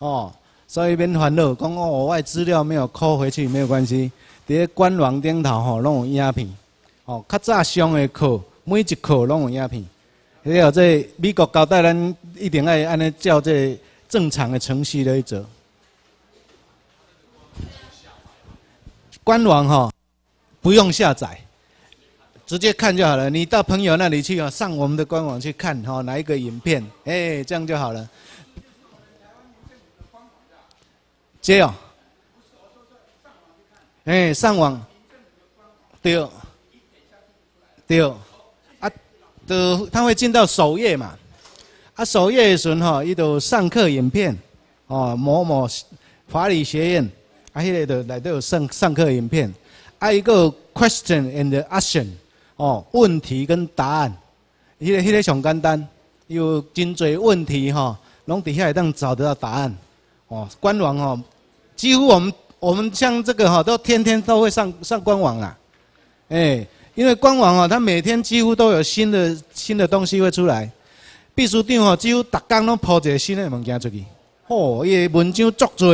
哦，所以免烦恼，讲我课外资料没有考回去没有关系，伫官网顶头吼，拢有影片，吼较早上的课，每一课拢有影片。还有这美国交代，咱一定爱安尼照这正常的程序来做。官网吼，不用下载，直接看就好了。你到朋友那里去啊，上我们的官网去看，吼哪一个影片，哎，这样就好了。对哦，哎，上网，对哦，对哦，啊，都他会进到首页嘛，啊，首页的时吼，伊都上课影片，哦，某某法理学院，啊，迄个都来都有上上课影片，啊，一个 question and a c t i o n 哦，问题跟答案，迄个迄个上简单，有真侪问题哈，拢底下也通找得到答案，哦，官网哦。几乎我们我们像这个哈，都天天都会上上官网啦，哎，因为官网哦，它每天几乎都有新的新的东西会出来。秘书长哦，几乎逐天拢铺一个新的物件出去，哦，伊的文章足多，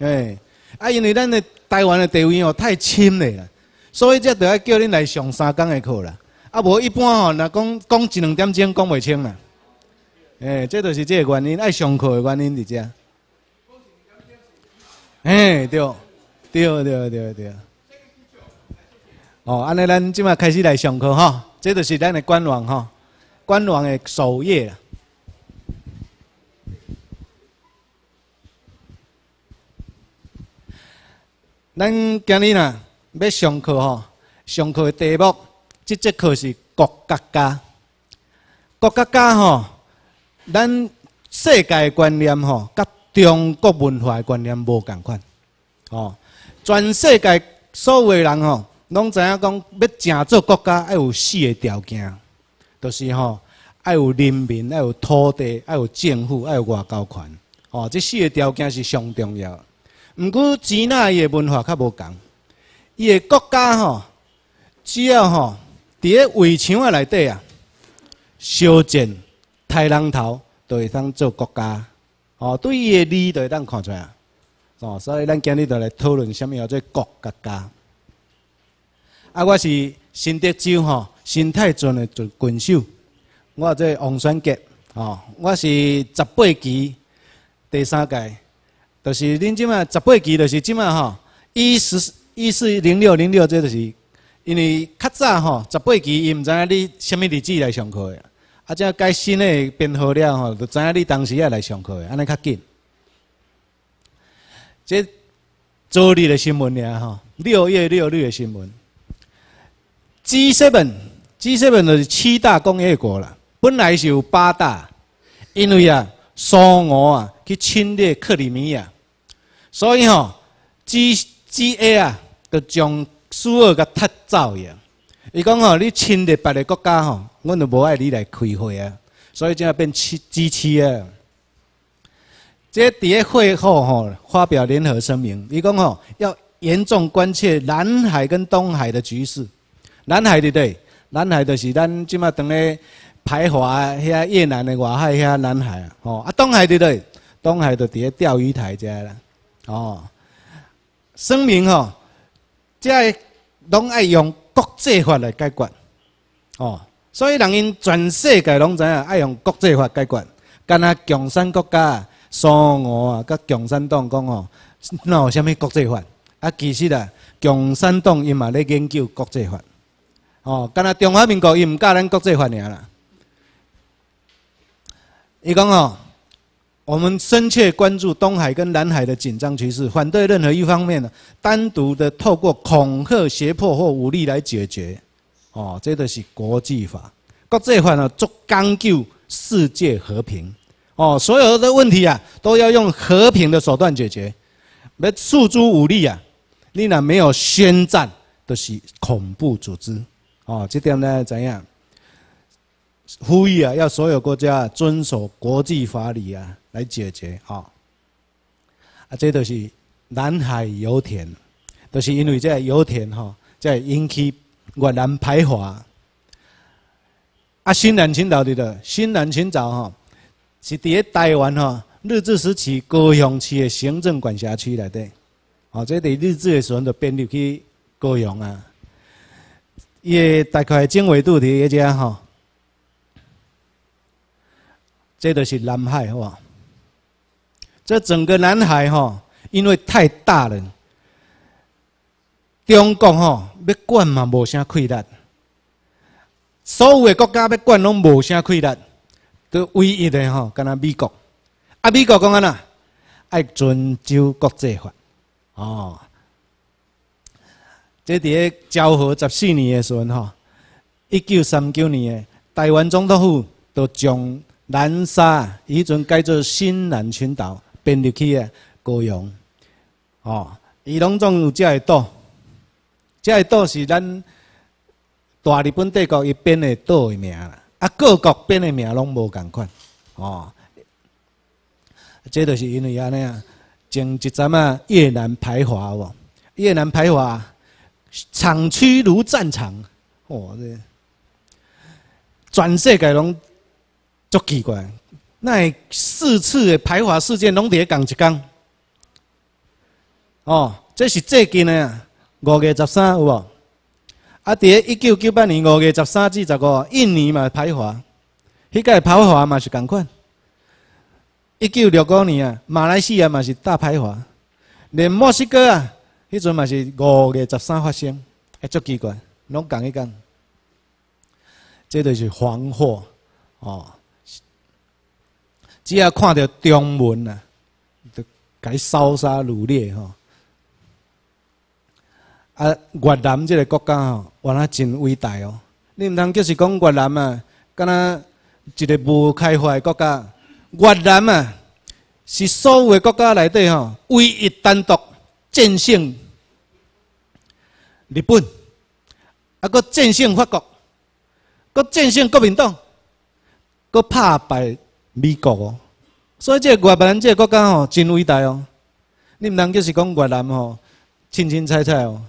哎，啊，因为咱的台湾的地位哦太深啦，所以这就要叫恁来上三工的课啦，啊，无一般哦，若讲讲一两点钟讲袂清啦，哎，这就是这个原因，爱上课的原因在这。嘿，对，对，对，对，对。哦，安尼，咱即马开始来上课哈。这著是咱的官网哈，官网的首页。咱今日呐要上课吼，上课的题目，这节课是国家家。国家家吼，咱世界观念吼，甲。中国文化诶观念无共款，哦，全世界所有诶人吼，拢知影讲要诚做国家，爱有四个条件，就是吼，爱有人民，爱有土地，爱有政府，爱有外交权，哦，即四个条件是上重要。毋过钱那伊诶文化较无共，伊诶国家吼，只要吼伫咧围墙的内底啊，烧建大人头，就会当做国家。哦，对伊个字就会当看出啊，哦，所以咱今日就来讨论虾物叫做国国家。啊，我是新德州吼，新泰镇的郡郡守。我做王选杰，哦，我是十八期第三届，就是恁即卖十八期，就是即卖吼一四一四零六零六，这就是，因为较早吼十八期，伊毋知影你虾物日子来上课的。啊，即个改新的编号了吼，就知影你当时也来上课，安尼较紧。这周日的新闻尔吼，六月六日的新闻。G7，G7 就是七大工业国啦，本来是有八大，因为啊，苏俄啊去侵略克里米亚，所以吼，GGA 啊，就将苏俄给踢走呀。伊讲吼，你侵略别个国家吼，阮就无爱你来开会啊！所以只好变支支持啊！即伫咧会后吼，发表联合声明。伊讲吼，要严重关切南海跟东海的局势。南海对不对？南海就是咱即马等咧排华遐越南的外海遐南海啊！哦，啊东海对不对？东海就伫咧钓鱼台遮啦。哦，声明吼，即拢爱用。国际法来解决，哦，所以人因全世界拢知影爱用国际法解决。干那共产国家、苏俄啊，甲共产党讲哦，那有甚物国际法？啊，其实啊，共产党伊嘛咧研究国际法，哦，干那中华民国伊毋教咱国际法尔啦。伊讲哦。我们深切关注东海跟南海的紧张局势，反对任何一方面呢单独的透过恐吓、胁迫或武力来解决。哦，这都是国际法。国际法呢，足讲究世界和平。哦，所有的问题啊，都要用和平的手段解决，没诉诸武力啊，你那没有宣战都是恐怖组织。哦，这点呢怎样？呼吁啊，要所有国家遵守国际法理啊，来解决啊！啊，这都是南海油田，都是因为这油田哈，在引起越南排华。啊，新南群岛对的，新南群岛哈，是伫咧台湾哈日治时期高雄区的行政管辖区来的。哦，这伫日治的时阵就变入去高雄啊，伊大概经纬度伫一只吼，这就是南海，哈，这整个南海，哈，因为太大了，中国，哈，要管嘛无啥困难，所有的国家要管拢无啥困难，都唯一的哈，干那美国，啊，美国讲安那，爱遵守国际法，哦，这伫在交火十四年的时阵，哈，一九三九年的台湾总督府都将南沙以前改做新南群岛，变入去的高阳，哦，伊拢总有遮个岛，遮个岛是咱大日本帝国伊变的岛的名啦。啊，各国变的名拢无共款，哦，这著是因为安尼啊，前一阵啊越南排华哦，越南排华，厂区如战场，哇，这全世界拢。足奇怪，那四次的排华事件拢伫咧同一天。哦，这是最近的，五月十三有无？啊，伫咧一九九八年五月十三至十五印尼嘛排华，迄届排华嘛是同款。一九六五年啊，马来西亚嘛是大排华，连墨西哥啊，迄阵嘛是五月十三发生，哎，足奇怪，拢同一间。即就是黄祸，哦。只要看到中文啊，就该烧杀掳掠吼。啊，越南这个国家吼，原来真伟大哦！你唔通就是讲越南啊，敢那一个无开化的国家，越南啊，是所有国家里底吼唯一单独战胜日本，啊，搁战胜法国，搁战胜国民党，搁打败美国哦。所以，这越南这国家吼真伟大哦！你毋通就是讲越南吼，清清菜菜哦。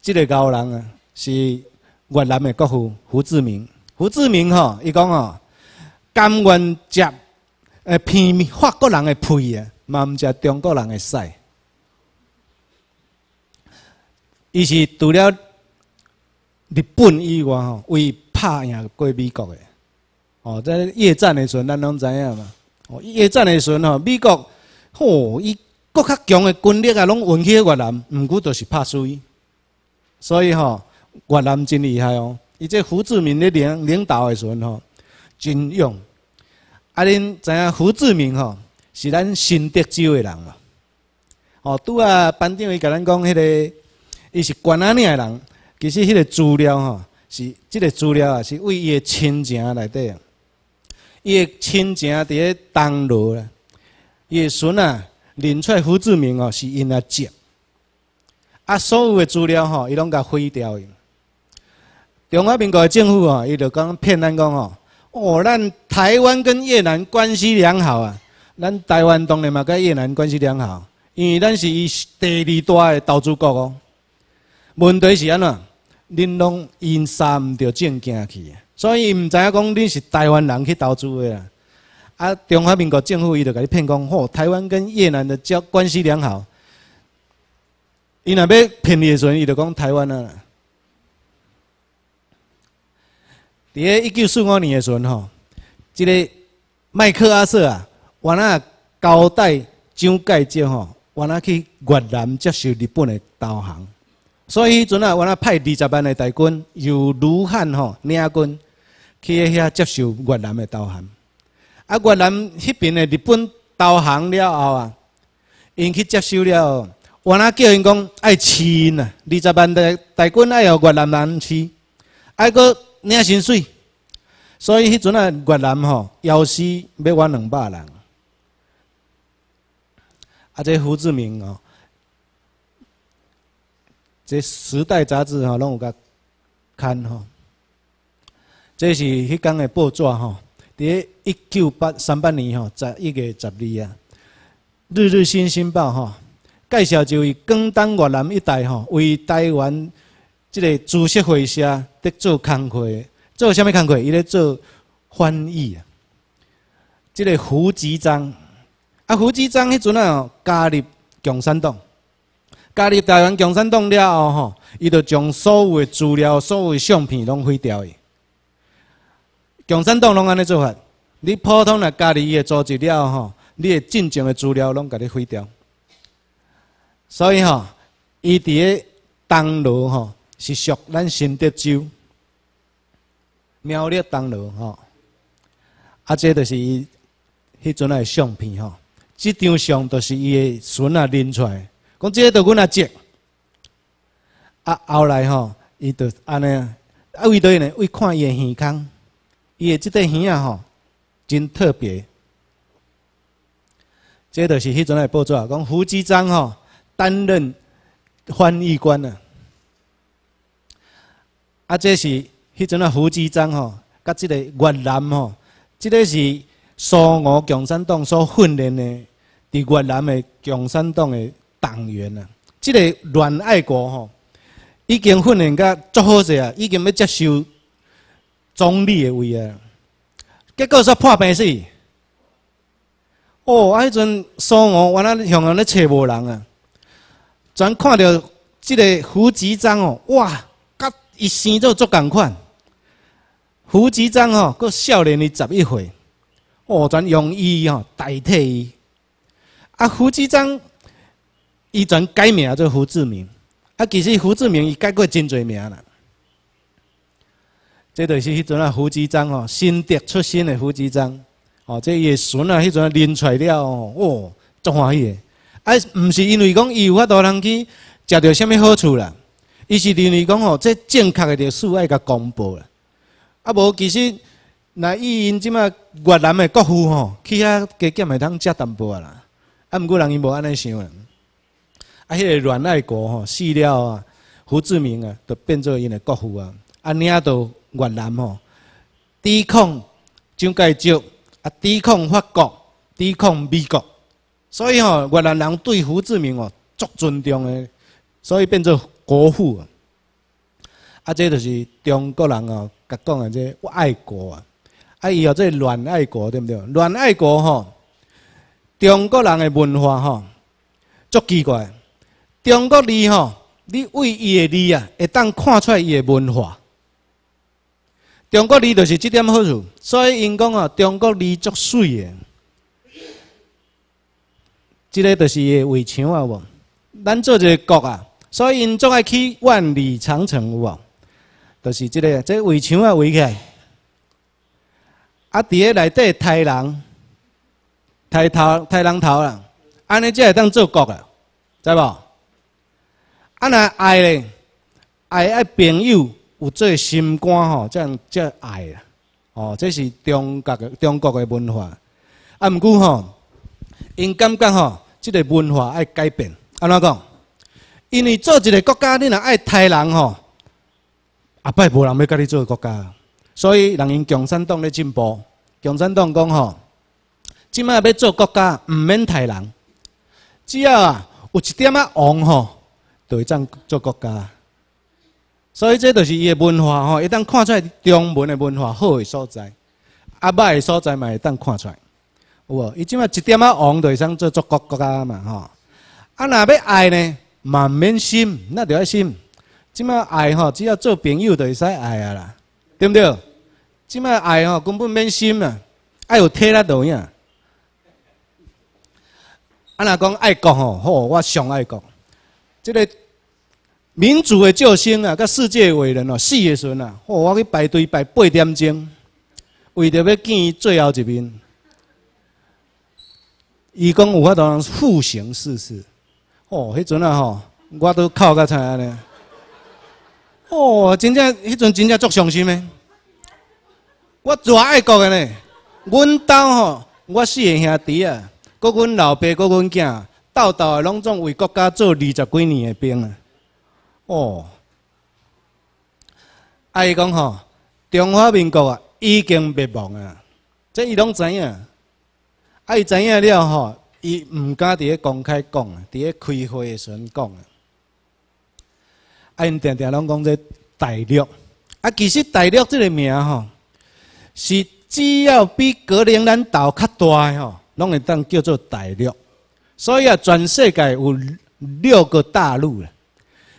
即个高人啊，是越南的国父胡志明。胡志明吼，伊讲吼，甘愿食呃偏法国人的屁啊，嘛毋食中国人的屎。伊是除了日本以外吼，为拍赢过美国的。哦，在夜战的时，阵，咱拢知影嘛。哦，伊一战的时阵吼，美国吼，伊国较强的军力啊，拢运去越南，唔过都是拍水。所以吼，越南真厉害哦。伊这胡志明咧领领导的时阵吼，真勇。啊，恁知影胡志明吼，是咱新德州的人嘛？哦，拄啊班长伊甲咱讲，迄个伊是关阿岭的人。其实迄个资料吼，是即个资料啊，是为伊的亲情来底。伊亲情伫咧东陆啦，伊孙啊认出胡志明哦，是因阿接，啊，所有的资料吼，伊拢甲毁掉去。中华民国政府吼，伊就讲骗咱讲吼，哦，咱台湾跟越南关系良好啊，咱台湾当然嘛跟越南关系良好，因为咱是伊第二大诶投资国哦。问题是安怎？恁拢因毋着证件去。所以毋知影讲汝是台湾人去投资的啦，啊，中华民国政府伊就甲你骗讲，吼，台湾跟越南的交关系良好。伊若要骗你的时阵，伊就讲台湾啊。伫咧一九四五年的时阵吼，即个麦克阿瑟啊，我那交代蒋介石吼，我那去越南接受日本的投降。所以迄阵啊，我那派二十万的大军由卢汉吼领军。去遐接受越南的导航，啊，越南迄边的日本导航了后啊，因去接受了，我阿叫因讲爱饲因啊，二十万的大军爱由越南人饲，还要领薪水，所以迄阵啊，越南吼要死要我两百人，啊，这胡志明哦，这《时代杂志》吼拢有甲刊吼。这是迄天的报纸吼，伫一九八三八年吼，十一月十二啊，《日日新新报》吼介绍就以广东、越南一带吼，为台湾即个株式会社在做工课，做啥物工课？伊咧做翻译啊。即个胡继章，啊胡继章迄阵啊加入共产党，加入台湾共产党了后吼，伊就将所有的资料、所有的相片拢毁掉共产党拢安尼做法，你普通个家己伊个组织了吼，你个进前个资料拢甲你毁掉。所以吼，伊伫个东路吼是属咱新德州苗栗东路吼，啊，即就是伊迄阵个相片吼，即张相就是伊个孙啊认出，来，讲即个就阮阿叔，啊，后来吼伊就安尼，啊，为倒呢为看伊个耳腔。伊诶即块耳啊，吼，真特别。即个就是迄阵个报纸啊，讲胡志章吼担任翻译官啊。啊，这是迄阵啊，胡志章吼，甲即个越南吼，这个是苏俄共产党所训练的，伫越南诶共产党诶党员啊。这个阮爱国吼，已经训练甲足好势啊，已经要接受总理的位啊，结果煞破病死。哦，啊，迄阵苏俄，原来向港咧找无人啊，全看到即个胡志章哦，哇，甲伊生做足共款。胡志章哦，佫少年哩十一岁，哦，全用伊哦代替伊。啊，胡志章，伊全改名做胡志明。啊，其实胡志明伊改过真侪名啦。这著是迄阵啊，胡志忠哦，新出新的胡志吼，哦，这也孙啊，迄阵出来了哦，足欢喜的。啊，毋是因为讲伊有法度人去食到甚物好处啦，伊是因为讲哦，这正确的历史要甲公布啦。啊无，其实那伊因即马越南的国父吼，去遐加减会通食淡薄啦。啊，毋过人伊无安尼想啦。啊，迄个阮爱国吼，死了啊，胡志明啊，著变做因的国父啊，安尼都。越南吼，抵抗蒋介石啊，抵抗法国，抵抗美国。所以哦，越南人对胡志明哦足尊重的，所以变做国父啊。啊，即就是中国人哦，甲讲个即爱国啊。啊伊哦即乱爱国对不对？乱爱国吼，中国人的文化吼足奇怪。中国字吼，你为伊个字啊，会当看出来伊个文化。中国字就是这点好处，所以因讲哦，中国字足水的，这个就是围墙啊，无，咱做一个国啊，所以因总爱起万里长城，有无，就是这个，这围墙啊围起，来，啊，伫咧内底太人，太头太人头啦，安尼才会当做国啊，知无？啊，那爱咧，爱爱朋友。有个心肝吼，这样遮爱啦，哦，这是中国的中国的文化。啊，毋过吼，因感觉吼，即个文化爱改变。安怎讲？因为做一个国家，你若爱杀人吼，后摆无人要甲你做国家。所以人因共产党咧进步，共产党讲吼，即摆要做国家，毋免杀人，只要啊有一点仔王吼，就会当做国家。所以，这就是伊的文化吼，伊当看出来中文的文化好的所在，啊，歹的所在嘛会当看出来，有无？伊即马一点仔昂，会当做做国国家嘛吼。啊，若要爱呢？万免心，那就要心。即马爱吼，只要做朋友就使爱啊啦，对毋对？即马爱吼，根本免心啊，爱有体力度影。啊，若讲爱国吼？好，我上爱国，即个。民主的救星啊！佮世界伟人哦，死的时阵啊，哦，我去排队排八点钟，为着要见伊最后一面。伊讲有法度复刑试试，哦，迄阵啊吼，我都哭个惨安尼。哦，真正迄阵真正足伤心的，我偌爱国的呢。阮家吼，我四个兄弟啊，佮阮老爸佮阮囝，斗斗拢总为国家做二十几年的兵啊。哦，啊伊讲吼，中华民国啊，已经灭亡啊！这伊拢知影，啊伊知影了吼，伊唔敢伫咧公开讲，伫咧开会的时阵讲。啊，啊因定定拢讲这大陆，啊，其实大陆这个名吼，是只要比格陵兰岛较大吼，拢会当叫做大陆。所以啊，全世界有六个大陆。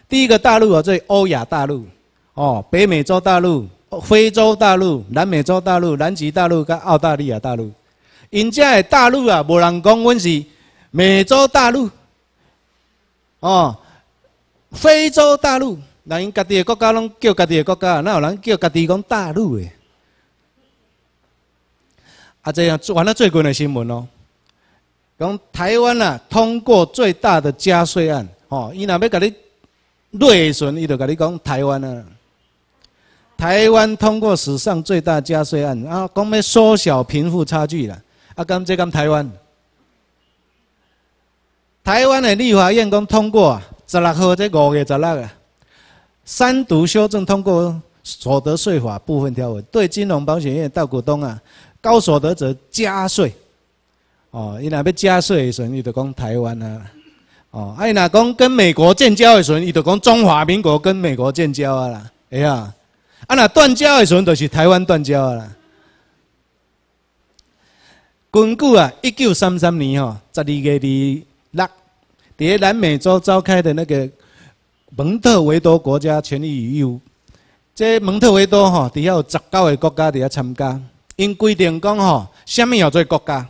第一个大陆啊，这欧亚大陆，哦，北美洲大陆、非洲大陆、南美洲大陆、南极大陆跟澳大利亚大陆。因遮个大陆啊，无人讲阮是美洲大陆。哦，非洲大陆，人因家己个国家拢叫家己的国家，哪有人叫家己讲大陆诶？啊，这样完了最近的新闻哦，讲台湾呐通过最大的加税案，哦，伊若要甲你。累损，时，伊就甲你讲台湾啊。台湾通过史上最大加税案啊，讲要缩小贫富差距啦。啊，刚即今台湾，台湾的立法院讲通过，十六号即五月十六啊，三读修正通过所得税法部分条文，对金融保险业大股东啊，高所得者加税。哦，伊若要加税的时，伊就讲台湾啊。哦，哎，若讲跟美国建交的时阵，伊就讲中华民国跟美国建交啊啦，会啊。啊，若断交的时阵，就是台湾断交啊啦。根据啊，一九三三年吼十二月二六，在南美洲召开的那个蒙特维多国家权力与义务。这蒙特维多吼底下有十九个国家底下参加，因规定讲吼，什么叫做国家？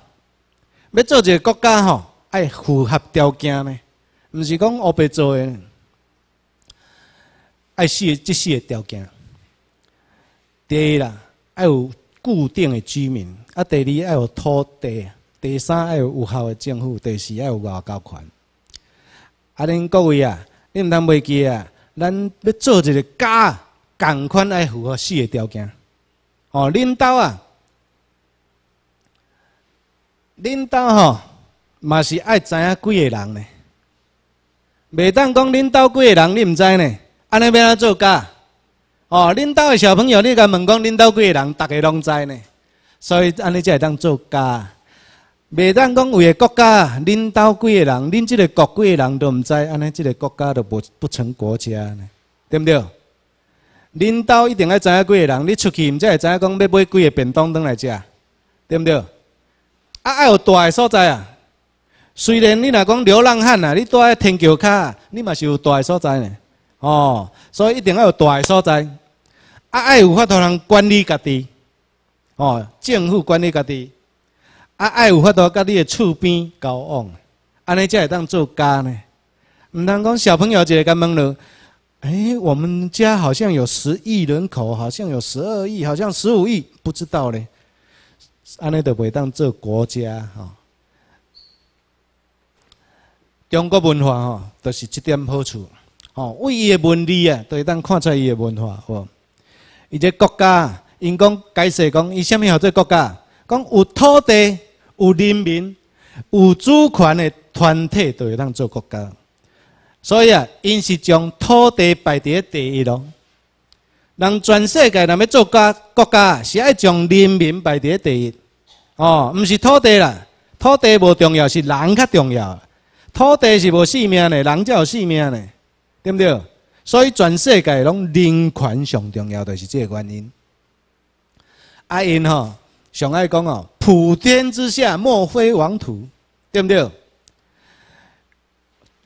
要做一个国家吼，要符合条件呢？毋是讲黑白做诶，爱个即四个条件。第一啦，爱有固定诶居民；啊，第二爱有土地；第三爱有有效诶政府；第四爱有外交权。啊，恁各位啊，恁毋通袂记啊？咱要做一个家，共款爱符合四个条件。哦，恁兜啊，恁兜吼，嘛是爱知影几个人呢？袂当讲恁兜几个人，你毋知呢？安尼要安怎做假？哦，恁兜的小朋友，你甲问讲恁兜几个人，逐个拢知呢。所以安尼才会当做假。袂当讲有个国家恁兜几个人，恁即个国几个人都毋知，安尼即个国家都无不成国家呢？对毋对？恁兜一定爱知影几个人，你出去毋才会知影讲要买几个便当转来食，对毋对？啊，爱有大个所在啊！虽然你若讲流浪汉啊，你住喺天桥骹，你嘛是有住嘅所在呢，哦，所以一定要有住嘅所在，啊，爱有法度通管理家己，哦，政府管理家己，啊，爱有法度甲你诶厝边交往，安尼才会当做家呢。唔通讲小朋友会个问咯，哎，我们家好像有十亿人口，好像有十二亿，好像十五亿，不知道呢，安尼就袂当做国家吼、中国文化吼，就是这点好处。吼，为伊个文理啊，都是当看出伊个文化，吼，伊这国家，因讲解释讲，伊啥物叫做国家？讲有土地、有人民、有主权的团体，都会当做国家。所以啊，因是将土地排伫第一咯。人全世界人欲做家国家，是爱将人民排伫第一。哦，毋是土地啦，土地无重要，是人较重要。土地是无性命的，人才有性命的，对不对？所以全世界拢人权上重要的是这个原因。阿因吼，上爱讲哦，普天之下莫非王土，对不对？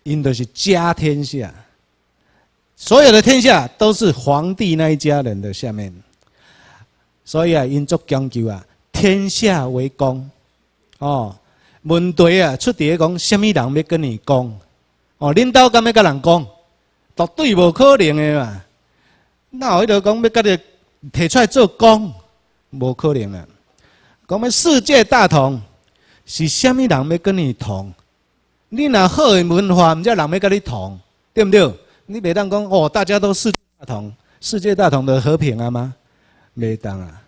因的是家天下，所有的天下都是皇帝那一家人的下面，所以啊，因足讲究啊，天下为公，哦。问题啊，出伫个讲，什么人要跟你讲？哦，领导敢要甲人讲？绝对无可能个嘛。那回头讲要甲你提出做工，无可能啊。讲欲世界大同，是啥物人欲跟你同？你若好的文化，毋则人欲甲你同，对毋对？你袂当讲哦，大家都世界大同，世界大同的和平啊吗？袂当啊，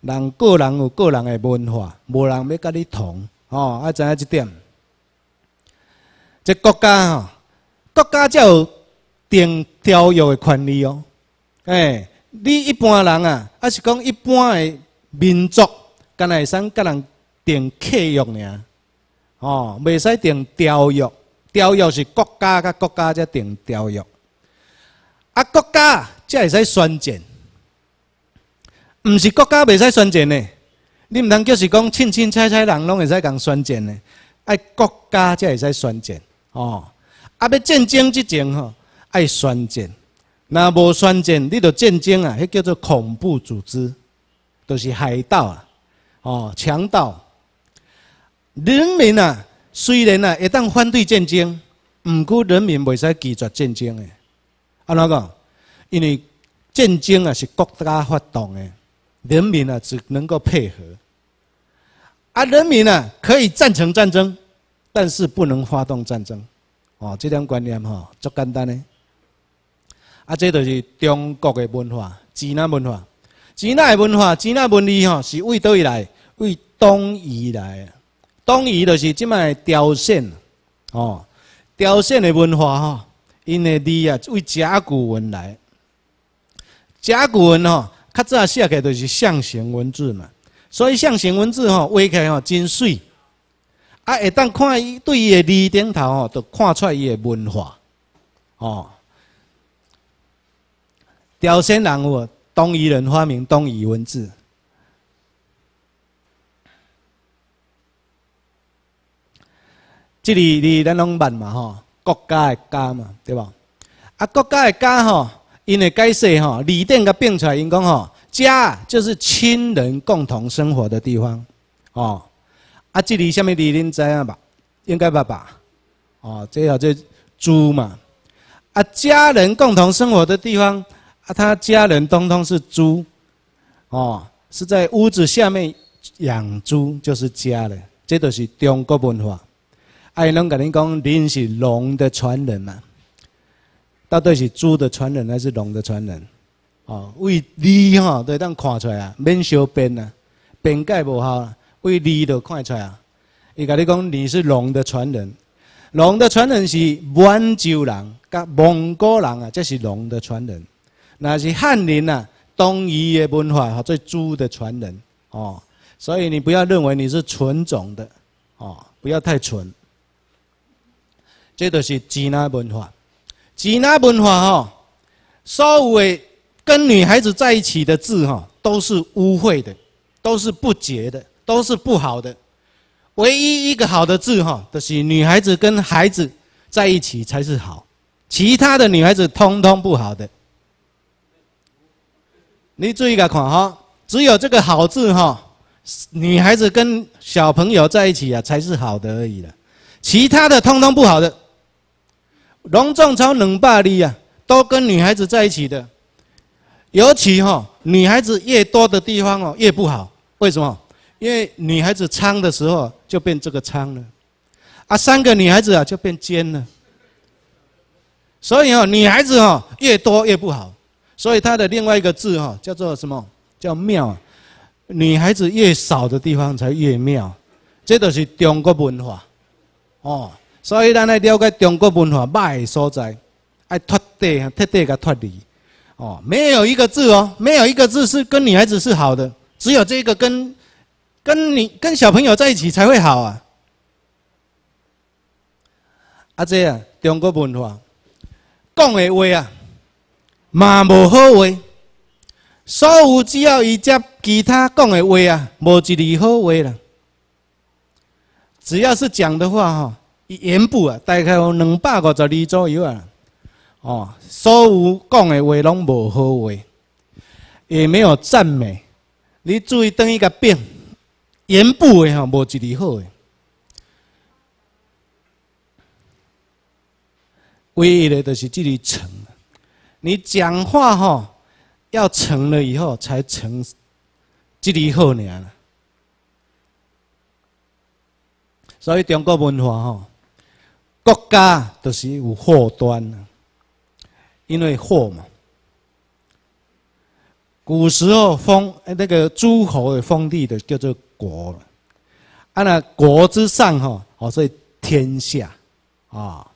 人个人有个人的文化，无人欲甲你同。哦，爱知影这点，即国家吼，国家才有定条约的权利哦。哎，你一般人啊，还是讲一般的民族，干若会生干人定契约尔。哦，未使定条约，条约是国家甲国家才定条约，啊，国家才会使宣战，唔是国家未使宣战呢？你唔通叫是讲清清切切人拢会使共宣战的。爱国家才会使宣战哦。啊，要战争之前吼，爱宣战。那无宣战，你著战争啊，迄叫做恐怖组织，就是海盗啊，哦，强盗。人民啊，虽然啊，一旦反对战争，唔过人民袂使拒绝战争的。安怎讲？因为战争啊，是国家发动的。人民呢，只能够配合；啊，人民呢，可以赞成战争，但是不能发动战争。哦，这点观念哈，足简单的啊，这就是中国的文化，济南文化，济南的文化，济南文旅吼，是为倒以来，为东夷来。东夷就是即卖朝鲜，哦，朝鲜的文化哈，因为字啊，为甲骨文来，甲骨文哦。较早写起就是象形文字嘛，所以象形文字吼，画起来吼真水，啊会当看伊对伊个字顶头吼，就看出伊个文化，哦。朝鲜人有东夷人发明东夷文字，这里里拢捌嘛吼，国家的家嘛对吧？啊，国家的家吼。因为解释吼，李林甲变出来，因讲吼，家就是亲人共同生活的地方，哦，啊，这里下面李林知影吧？应该吧吧？哦，这好就猪嘛，啊，家人共同生活的地方，啊，他家人通通是猪，哦，是在屋子下面养猪就是家了，这都是中国文化。哎，龙格恁讲，林是龙的传人嘛。到底是猪的传人还是龙的传人？哦，为字哈，对咱看出来啊，免小编啊，编改无效，为字都看出来啊。伊甲你讲，你是龙的传人，龙的传人是满洲人、甲蒙古人啊，这是龙的传人。那是汉人呐，东夷的文化或者猪的传人哦。所以你不要认为你是纯种的哦，不要太纯。这都是接纳文化。几那文化哈，稍微跟女孩子在一起的字哈，都是污秽的，都是不洁的，都是不好的。唯一一个好的字哈，就是女孩子跟孩子在一起才是好，其他的女孩子通通不好的。你注意个款哈，只有这个好字哈，女孩子跟小朋友在一起啊才是好的而已了，其他的通通不好的。龙、壮、超冷、霸力啊，都跟女孩子在一起的。尤其哈，女孩子越多的地方哦，越不好。为什么？因为女孩子苍的时候就变这个苍了，啊，三个女孩子啊就变尖了。所以哦，女孩子哦越多越不好。所以它的另外一个字哈叫做什么？叫妙。女孩子越少的地方才越妙。这都是中国文化。哦。所以，咱来了解中国文化歹的所在，爱脱地、脱地个脱离哦，没有一个字哦，没有一个字是跟女孩子是好的，只有这个跟跟你跟小朋友在一起才会好啊。啊，这啊，中国文化讲的话啊，嘛无好话，所有只要伊接其他讲的话啊，无一厘好话啦。只要是讲的话哦，沿部啊，大概有两百五十里左右啊。哦，所有讲的话拢无好话，也没有赞美。你注意等一个病，沿部的吼无一滴好的。唯一的就是这里成，你讲话吼要成了以后才成，这里好呢。所以中国文化吼。国家都是有祸端，因为祸嘛。古时候封那个诸侯的封地的叫做国，啊那国之上哈，所以天下啊。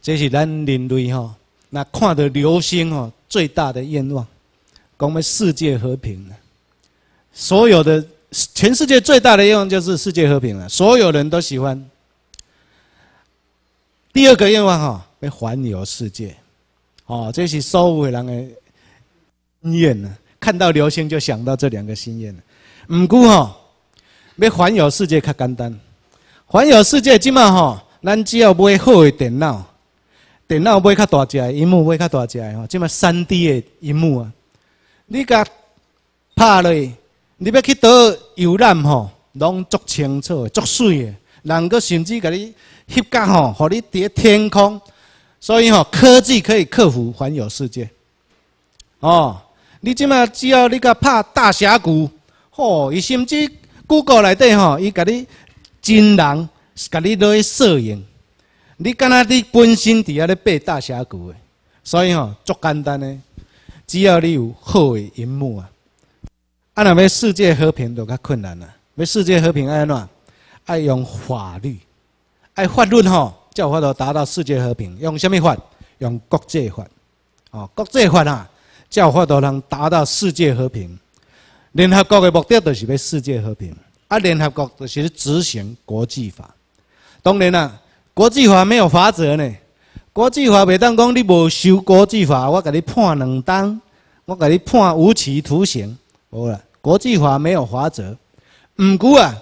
这是咱人类哈，那看到流星哈，最大的愿望，讲要世界和平所有的。全世界最大的愿望就是世界和平了，所有人都喜欢。第二个愿望哈，要环游世界，哦，这是所有人的心愿看到流星就想到这两个心愿了。唔过吼，要环游世界较简单，环游世界即嘛吼，咱只要买好的电脑，电脑买较大只，屏幕买较大只，吼，即嘛三 D 的屏幕啊，你甲拍落。你要去倒游览吼，拢足清楚、足水的，人佫甚至甲你翕甲吼，互你伫天空。所以吼，科技可以克服环游世界。哦，你即马只要你讲拍大峡谷，吼，伊甚至 Google 内底吼，伊甲你真人甲你落去摄影。你敢若你本身伫遐咧爬大峡谷的，所以吼，足简单的，只要你有好的荧幕啊。啊，若咪世界和平都较困难啦？咪世界和平安怎？爱用法律，爱法律吼，才有法度达到世界和平。用什么法？用国际法。哦，国际法啊，才有法度能达到世界和平。联合国的目的就是为世界和平。啊，联合国就是执行国际法。当然啦，国际法没有法则呢。国际法袂当讲你无守国际法，我甲你判两单，我甲你判无期徒刑，无啦。国际法没有法则，唔过啊，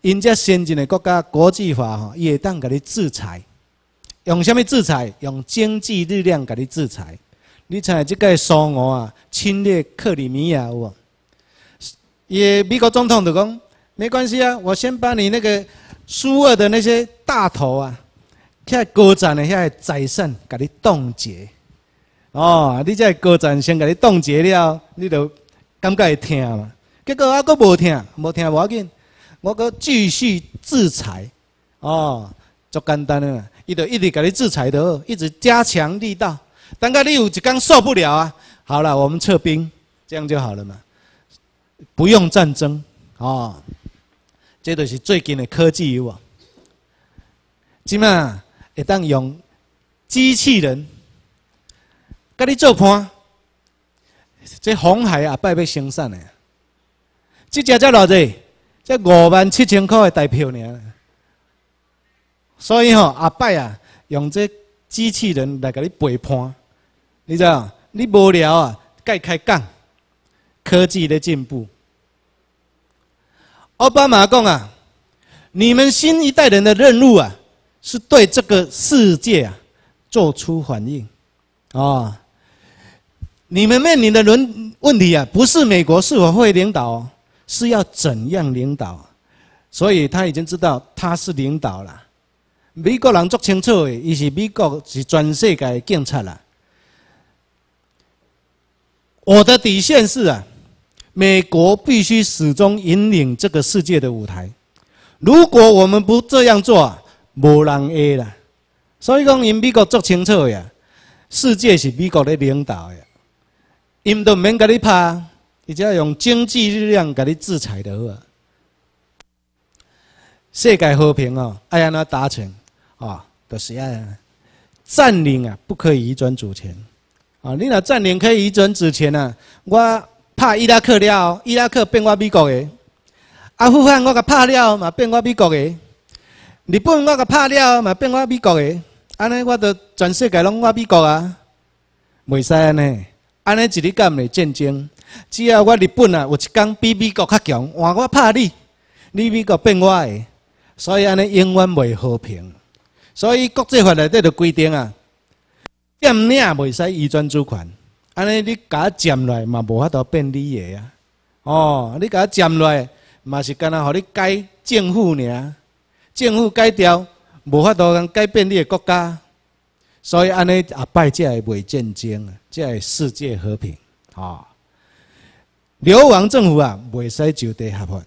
人家先进的国家国际法吼，也会当给你制裁。用什么制裁？用经济力量给你制裁。你像这个苏俄啊，侵略克里米亚，有无？也美国总统就讲没关系啊，我先把你那个苏俄的那些大头啊，现在国债的现在财产给你冻结。哦，你这高债先给你冻结了，你就感觉会痛嘛。结果还阁无听，无听无要紧，我阁继续制裁，哦，足简单啊！伊就一直给你制裁的，一直加强力道，等到你有一天受不了啊！好了，我们撤兵，这样就好了嘛，不用战争哦。这就是最近的科技有啊，即嘛会当用机器人，甲你做伴，这红海啊，拜必生产了。即只才偌济，才五万七千块的代票尔。所以吼，阿伯啊，用这机器人来甲你陪伴。你知道？你无聊啊，该开讲。科技在进步。奥巴马讲啊，你们新一代人的任务啊，是对这个世界啊做出反应。啊，你们面临的伦问题啊，不是美国是否会领导。是要怎样领导？所以他已经知道他是领导了。美国人做清楚，的，伊是美国是全世界的警察了。我的底线是啊，美国必须始终引领这个世界的舞台。如果我们不这样做，无人会啦。所以讲，因美国做清楚呀，世界是美国的领导呀，因都免甲你拍。你只要用经济力量甲你制裁的话，世界和平哦，要安那达成啊，就是要占领啊，不可以移转主权啊。你若占领可以移转主权我拍伊拉克了，伊拉克变我美国的；阿富汗我甲拍了嘛，变我美国的；日本我甲拍了嘛，变我美国的。安尼我都全世界拢我美国啊，袂使安尼，安尼一日干咪战争。只要我日本啊，有一天比美国较强，换我拍你，你美国变我的，所以安尼永远袂和平。所以国际法内底就规定啊，店领袂使依专主权，安尼你甲占落嘛无法度变你的啊。哦，你甲占落嘛是干若互你改政府尔，政府改掉无法度通改变你的国家。所以安尼阿拜才会袂战争，才会世界和平吼。流亡政府啊，袂使就地合法，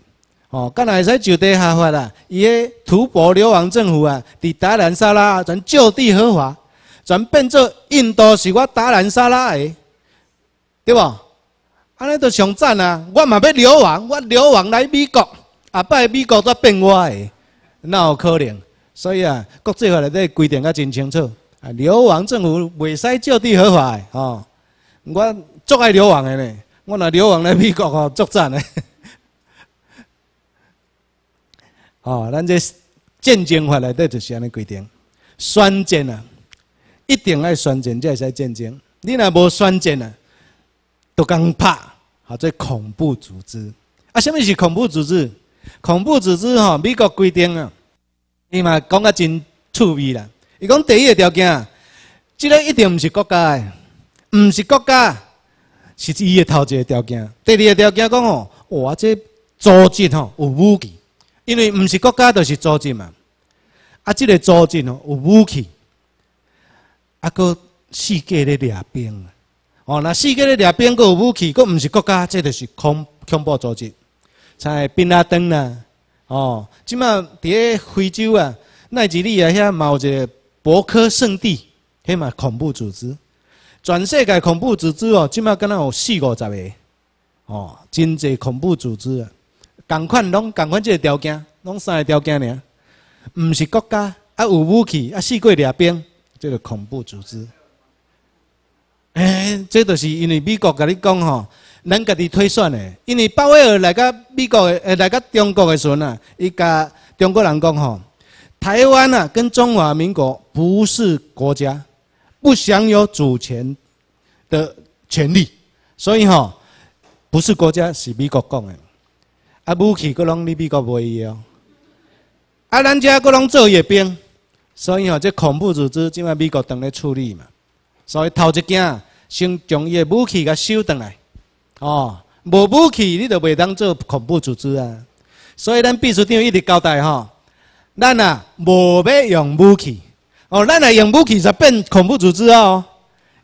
哦，干那会使就地合法啊？伊个土蕃流亡政府啊，在达兰萨拉全就地合法，全变做印度是我达兰萨拉的，对不？安尼都上赞啊！我嘛要流亡，我流亡来美国，啊，拜美国再变我诶，哪有可能？所以啊，国际法内底规定甲真清楚，啊，流亡政府袂使就地合法，哦，我足爱流亡诶呢。我若流亡来美国吼作战咧。哦，咱这战争法里底就是安尼规定，宣战啊，一定爱战才会使战争。你若无宣战啊，都讲拍，哈，做恐怖组织。啊，什么是恐怖组织？恐怖组织吼，美国规定啊，伊嘛讲啊真趣味啦。伊讲第一个条件啊，即个一定毋是国家，毋是国家。是伊的头一个条件，第二个条件讲吼，哇，这组织吼有武器，因为毋是国家，就是组织嘛。啊，这个组织吼有武器，啊，佮世界掠两啊。哦，那世界咧掠兵，佫有武器，佫毋是国家，这就是恐恐怖组织，在槟纳登啦，哦，即马伫个非洲啊，奈及利亚遐嘛有一个博科圣地，迄嘛恐怖组织。全世界恐怖组织哦，即摆敢若有四五十个哦，真济恐怖组织啊，共款拢共款，即个条件拢三个条件尔，毋是国家啊，有武器啊，四国掠兵，即个恐怖组织。哎，这都是因为美国甲你讲吼，咱家己推算的，因为鲍威尔来个美国诶来个中国的时阵啊，伊甲中国人讲吼，台湾啊跟中华民国不是国家。不享有主权的权利，所以吼，不是国家，是美国讲的。啊，武器佫拢你美国卖伊哦，啊，咱遮佫拢做阅兵，所以吼，这恐怖组织即啊？美国当咧处理嘛，所以头一件先将伊的武器甲收倒来，哦，无武器，你就袂当做恐怖组织啊。所以咱秘书长一直交代吼，咱啊无要用武器。哦，咱来用武器才变恐怖组织哦，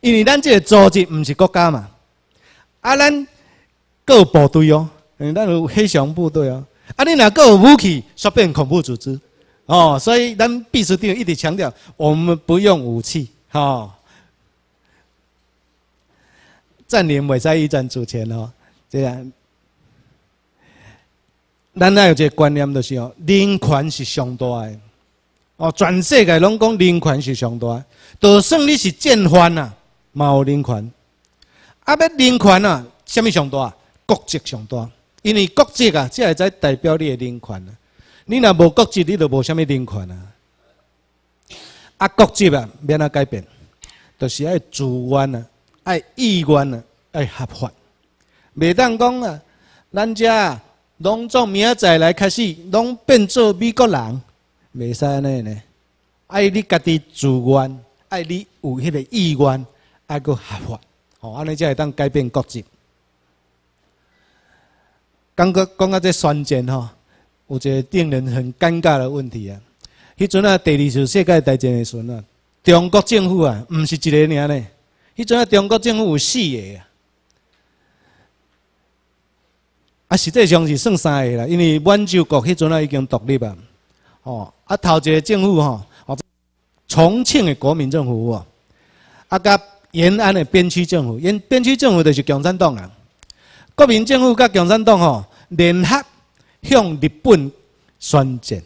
因为咱这个组织唔是国家嘛，啊，咱各部队哦，嗯，咱有黑熊部队哦，啊，你各有武器说变恐怖组织哦，所以咱必须得一直强调，我们不用武器，哈，占领未在一战主权哦，这样，咱那有个观念就是哦，人权是上大的。哦，全世界拢讲人权是上大，就算你是战犯啊，嘛有人权。啊，要人权啊，什么上大？国籍上大，因为国籍啊，才会使代表你的人权啊。你若无国籍，你就无虾物人权啊。啊，国籍啊，免啊改变，就是爱自愿啊，爱意愿啊，爱合法，袂当讲啊，咱遮拢从明仔载来开始，拢变做美国人。袂使安尼呢，爱你家己自愿，爱你有迄个意愿，爱佫合法，吼，安尼才会当改变国籍。刚刚刚即这选战吼，有一个令人很尴尬的问题啊。迄阵啊，第二次世界大战的时阵啊，中国政府啊，唔是一个尔呢，迄阵啊，中国政府有四个啊，啊，实际上是算三个啦，因为满洲国迄阵啊已经独立啊。哦，啊，头一个政府吼，重庆的国民政府哦，啊，甲延安的边区政府，边区政府就是共产党啊。国民政府甲共产党吼联合向日本宣战，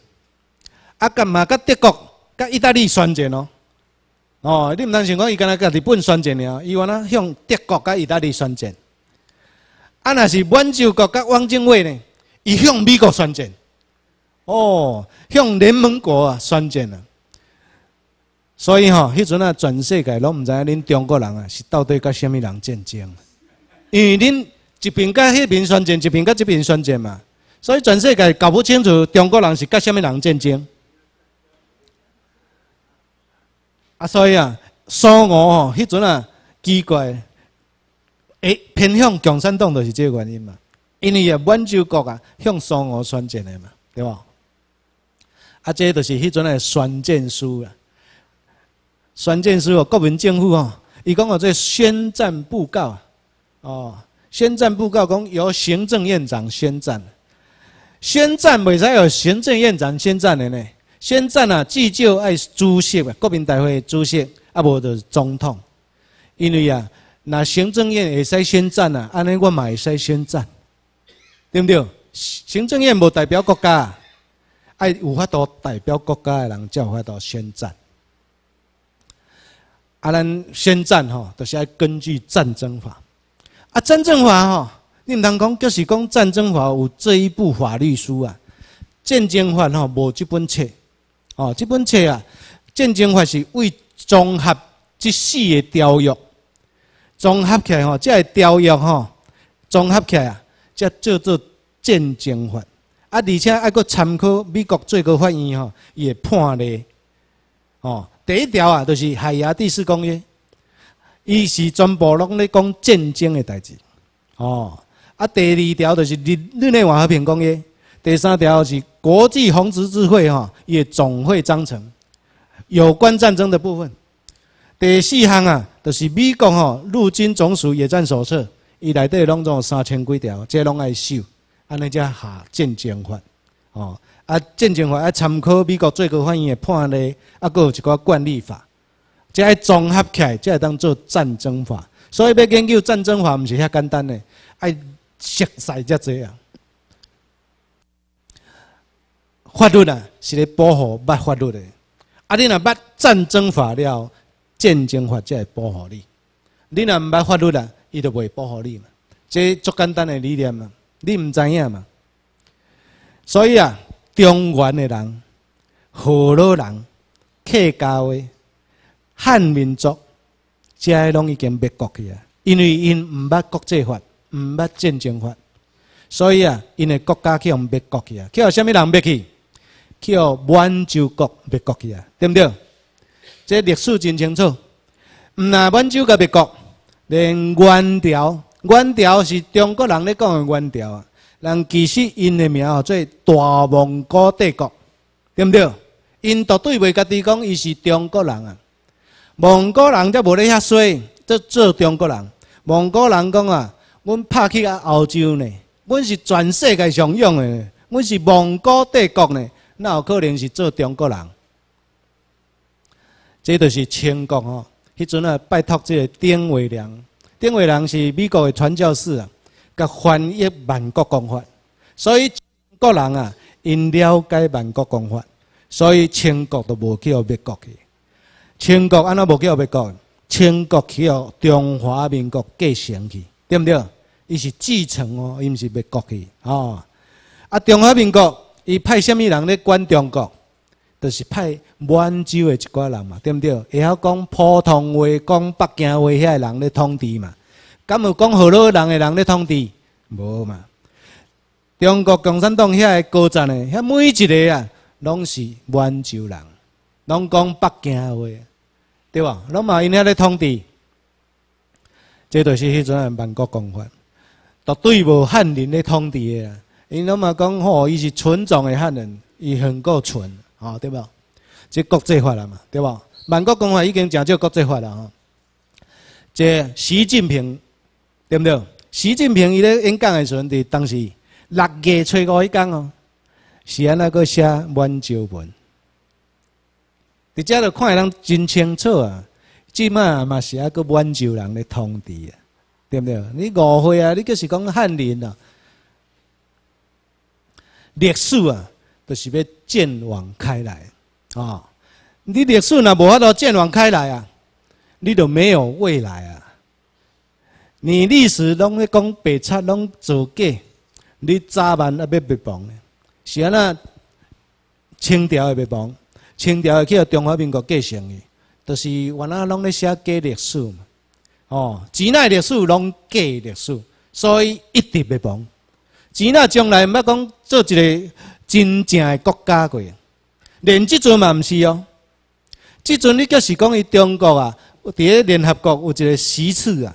啊，干嘛甲德国、甲意大利宣战哦？哦，你毋通想讲伊干若甲日本宣战尔，伊原来向德国、甲意大利宣战？啊，那是满洲国甲汪精卫呢，伊向美国宣战。哦，向联盟国啊宣战啊！所以吼迄阵啊，全世界拢毋知影恁中国人啊是到底甲虾米人战争，因为恁一边甲迄边宣战，一边甲即边宣战嘛，所以全世界搞不清楚中国人是甲虾米人战争。啊，所以啊，苏俄吼，迄阵啊，奇怪，诶，偏向共产党就是即个原因嘛，因为啊，满洲国啊，向苏俄宣战的嘛，对无？啊，这就是迄阵诶，宣战书啊。宣战书哦，国民政府哦，伊讲哦，这宣战布告啊。哦，宣战布告讲由行政院长宣战。宣战袂使有行政院长宣战的呢？宣战啊，至少要主席啊，国民大会主席，啊无就是总统。因为啊，那行政院会使宣战啊，安尼我嘛会使宣战，对不对？行政院无代表国家。爱有法度代表国家的人，有法度宣战。啊，咱宣战吼，就是爱根据战争法。啊，战争法吼，毋通讲，就是讲战争法有这一部法律书啊。战争法吼，无这本册。哦，这本册啊，战争法是为综合一四个条约，综合起来吼，即会教育吼，综合起来啊，才叫做战争法。啊，而且还佫参考美国最高法院吼，伊也判例哦，第一条啊，就是海洋第四公约，伊是全部拢咧讲战争的代志。哦，啊，第二条就是日内瓦和平公约，第三条是国际红十字会哈，也总会章程有关战争的部分。第四项啊，就是美国吼陆军总署野战手册，伊内底拢总有三千几条，这拢爱收。安尼才下战争法，哦，啊，战争法啊，参考美国最高法院的判例，啊，阁有一寡惯例法，即爱综合起来，即会当做战争法。所以要研究战争法，毋是遐简单嘞，爱熟悉才济啊。法律啊，是咧保护捌法律的，啊，你若捌战争法了，战争法才会保护你。你若毋捌法律啦，伊就袂保护你嘛。即足简单的理念嘛。你毋知影嘛？所以啊，中原的人、河南人、客家话、汉民族，即系拢已经灭国去啊！因为因毋捌国际法、毋捌战争法，所以啊，因的国家去互灭国去啊！去互什么人灭去？去互满洲国灭国去啊？对毋对？这历史真清楚，毋拿满洲甲灭国，连元朝。元朝是中国人咧讲嘅元朝啊，人其实因嘅名号做大蒙古帝国，对唔对？因绝对袂家己讲，伊是中国人啊。蒙古人则无咧遐衰，则做中国人。蒙古人讲啊，阮拍去啊欧洲呢，阮是全世界上勇嘅，阮是蒙古帝国呢，哪有可能是做中国人？即就是清国吼，迄阵啊拜托即个丁维良。顶位人是美国的传教士啊，佮翻译万国公法，所以国人啊，因了解万国公法，所以清国都无叫灭国去。清国安怎无叫灭国？清国叫中华民国继承去，对不对？伊是继承哦，伊毋是灭国去哦。啊，中华民国伊派甚物人咧管中国？就是派满洲的一挂人嘛，对毋对？会晓讲普通话、讲北京话遐个人咧统治嘛？敢有讲河南人的人咧统治？无嘛。中国共产党遐个高层个遐每一个啊，拢是满洲人，拢讲北京话，对吧？拢嘛因遐咧统治。这就是迄阵万国讲法，绝对无汉人咧统治个。因拢嘛讲吼，伊是纯种的汉人，伊很够纯。啊，对无？这国际化了嘛，对无？满国公话已经诚少国际化了吼。即习近平，对不对？习近平伊咧演讲的时阵，伫当时六月初五迄天哦，是安那个写满洲文，伫遮就看会人真清楚啊。即嘛嘛是啊个满洲人咧通知啊，对不对？你误会啊，你计是讲汉人啊，历史啊。就是欲见网开来啊！你历史若无法度见网开来啊！你就没有未来啊！你历史拢咧讲白贼拢造假，你早晚也要灭亡。是安呐，清朝会灭亡，清朝去互中华民国继承的，就是原来拢咧写假历史嘛。哦，钱耐历史拢假历史，所以一直灭亡。钱耐将来毋捌讲做一个。真正的国家过。连即阵嘛毋是哦，即阵你假是讲伊中国啊，伫咧联合国有一个席次啊，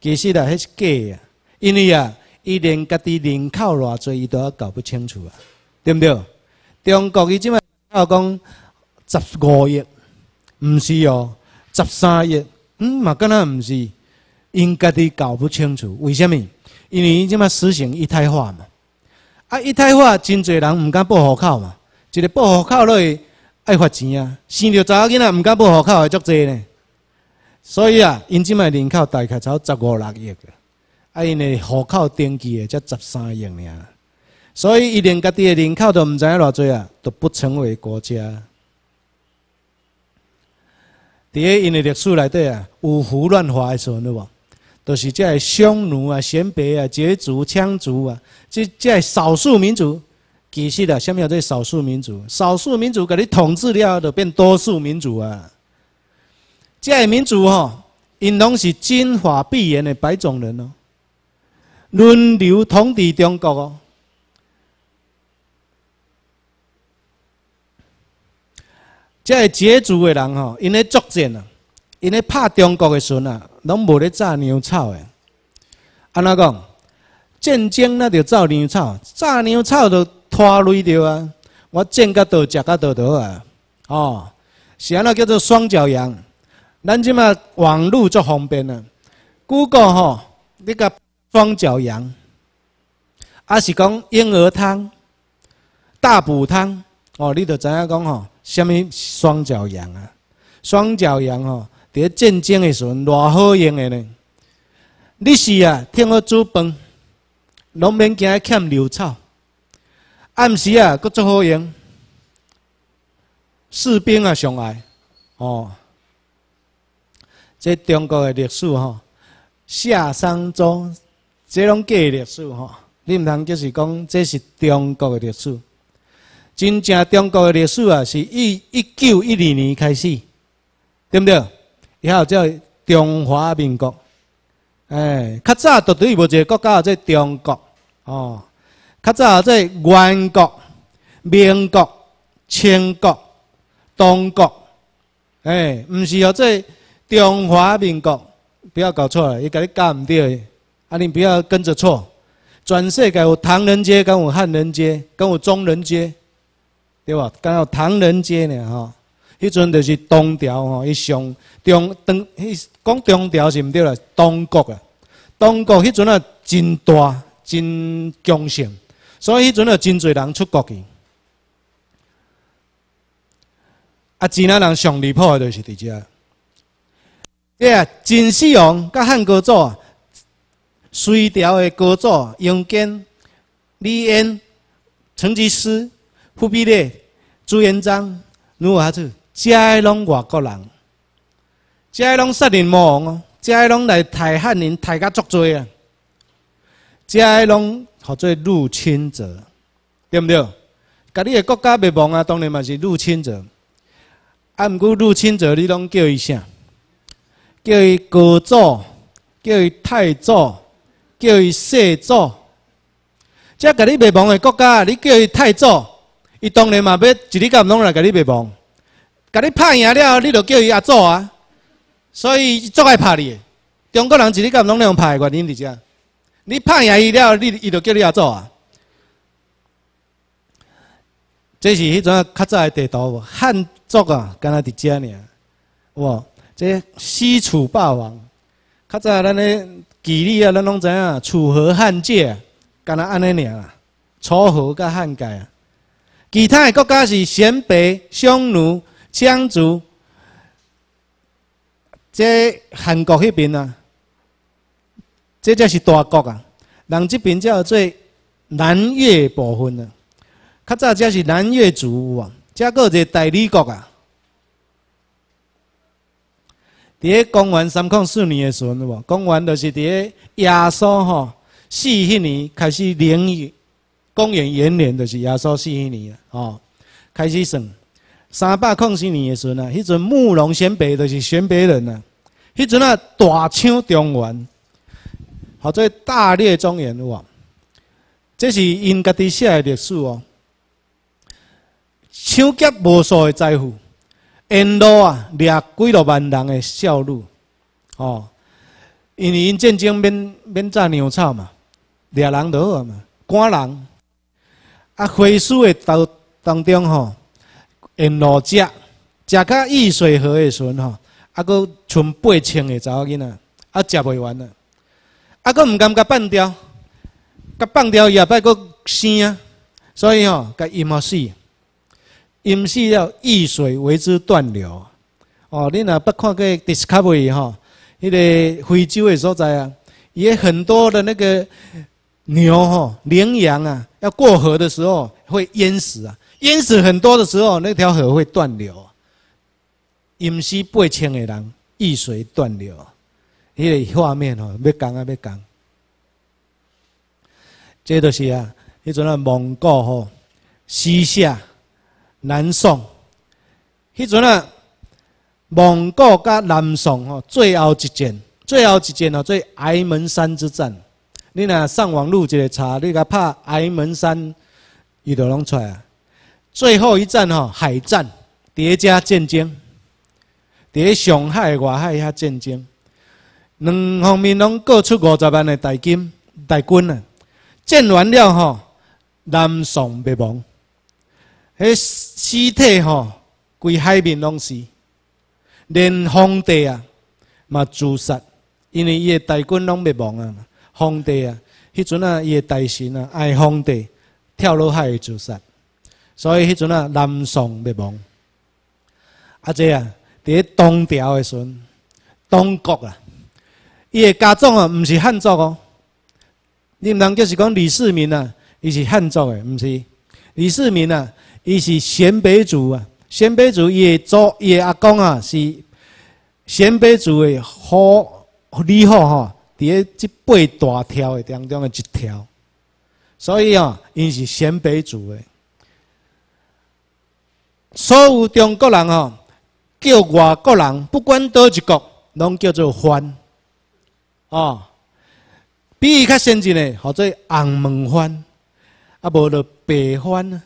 其实啊，迄是假啊，因为啊，伊连家己人口偌济伊都搞不清楚啊，对毋对？中国伊即嘛要讲十五亿，毋是哦，十三亿，嗯嘛，敢若毋是，因家己搞不清楚，为什么？因为伊即嘛实行一胎化嘛。啊，一体化真侪人毋敢报户口嘛，一个报户口落去爱罚钱啊。生着查某囡仔毋敢报户口的足侪呢。所以啊，因即卖人口大概才十五六亿，啊，因的户口登记的才十三亿尔。所以伊连家己的人口都毋知影偌济啊，都不成为国家。伫二，因的历史内底啊，有胡乱华的时阵，对无？都是在匈奴啊、鲜卑啊、羯族、羌族啊，这这少数民族，其实啊下面有对少数民族，少数民族给你统治了，就变多数民族啊。这民族吼，因拢是金发碧眼的白种人哦，轮流统治中国哦。这羯族的人吼，因咧作战呐。因咧拍中国的时阵啊，拢无咧炸牛草诶。安怎讲？战争那着炸牛草，炸牛草都拖累着啊。我战甲倒，食甲倒倒啊。哦，是安怎叫做双脚羊？咱即马网络足方便啊。Google 吼，你个双脚羊，啊是讲婴儿汤、大补汤哦？你着知影讲吼，虾物双脚羊啊？双脚羊吼？伫战争的时阵，偌好用的呢？汝是啊，通好煮饭；农民惊欠牛草，暗时啊，阁做好用？士兵啊，上爱哦。即中国的历史吼，夏商周即拢计历史吼，你唔通就是讲这是中国的历史。真正中国的历史啊，是一一九一二年开始，对不对？以有叫中华民国，哎，较早独对无一个国家叫中国，哦，较早叫元国、民国、清国、东国，哎，唔是哦，叫中华民国，不要搞错了，伊甲你搞唔对，啊，你不要跟着错，转世界有唐人街，改有汉人街，改有中人街，对吧？改到唐人街呢，吼，迄阵就是东条吼伊上中当迄讲，中朝是毋对啦，中国啊，中国迄阵啊真大、真强盛，所以迄阵啊真济人出国去。啊，自仔人上离谱的就是伫遮。个啊，秦始皇、甲汉高祖、隋朝的高祖、杨坚、李渊、陈吉思、忽必烈、朱元璋，努阿子，遮拢外国人。遮拢杀人魔王哦！遮拢来杀汉人，杀甲足罪啊！遮拢叫做入侵者，对毋对？甲你的国家灭亡啊，当然嘛是入侵者。啊，毋过入侵者，你拢叫伊啥？叫伊高祖，叫伊太祖，叫伊世祖。遮甲你灭亡的国家，你叫伊太祖，伊当然嘛要一日到晚拢来甲你灭亡。甲你拍赢了，你就叫伊阿祖啊！所以足爱拍你，中国人一日到晚拢那样拍，原因伫遮。你拍赢伊了，你伊就叫你阿做啊。这是迄种较早的地图，汉族啊，干若伫遮尔，哇！这西楚霸王，较早咱的地理啊，咱拢知影楚河汉界，干若安尼尔，啊，楚河甲汉界啊。其他的国家是鲜卑、匈奴、羌族。这韩国迄边啊，这才是大国啊，人这边叫做南越部分啊，较早则是南越族啊，一个代大理国啊。伫咧公元三康四年的时阵，无，公元就是伫咧亚索吼四迄年开始连，公元元年就是亚索四迄年啊，哦，开始算。三百空四年的时阵啊，迄阵慕容鲜卑就是鲜卑人啊。迄阵啊，大清中原，或做大列中原王。这是因家己写的历史哦。抢劫无数的财富，沿路啊掠几落万人的小路，哦，因为因战争免免战粮草嘛，掠人就好嘛，赶人。啊，回师的当当中吼。沿路食，食到易水河的时阵吼，还佫剩八千个查某囡仔，还食袂完啊！还佫唔敢甲放掉，甲放掉也拜佫生啊！所以吼，佮淹死，淹死要易水为之断流。哦，你若不看个 Discovery 吼，迄个非洲的所在啊，也很多的那个牛吼、羚羊啊，要过河的时候会淹死啊！淹死很多的时候，那条河会断流。饮死八千的人遇水断流，迄个画面吼，要讲啊要讲。这就是啊，迄阵啊，蒙古吼、西夏、南宋，迄阵啊，蒙古甲南宋吼，最后一战，最后一战吼，做哀门山之战。你若上网录一个查，你甲拍哀门山，伊就拢出来。啊。最后一战吼，海战叠加战争，伫上海、外海遐战争，两方面拢各出五十万的大金大军啊。战完了吼，南宋灭亡，迄尸体吼，规海面拢是，连皇帝啊嘛自杀，因为伊的大军拢灭亡啊，皇帝啊，迄阵啊，伊的大臣啊爱皇帝，跳落海自杀。所以迄阵啊，南宋灭亡。啊，这啊，在东朝的时阵，东国啊，伊的家族啊，毋是汉族哦。你毋通就是讲李世民啊，伊是汉族的，毋是？李世民啊，伊是鲜卑族啊。鲜卑族伊的祖，伊的阿公啊，是鲜卑族的好后裔后伫咧即八大条的当中的一条，所以啊，伊是鲜卑族的。所有中国人哦，叫外国人，不管叨一国，拢叫做“番”哦。比伊较先进诶，号做红门番，啊无就白番。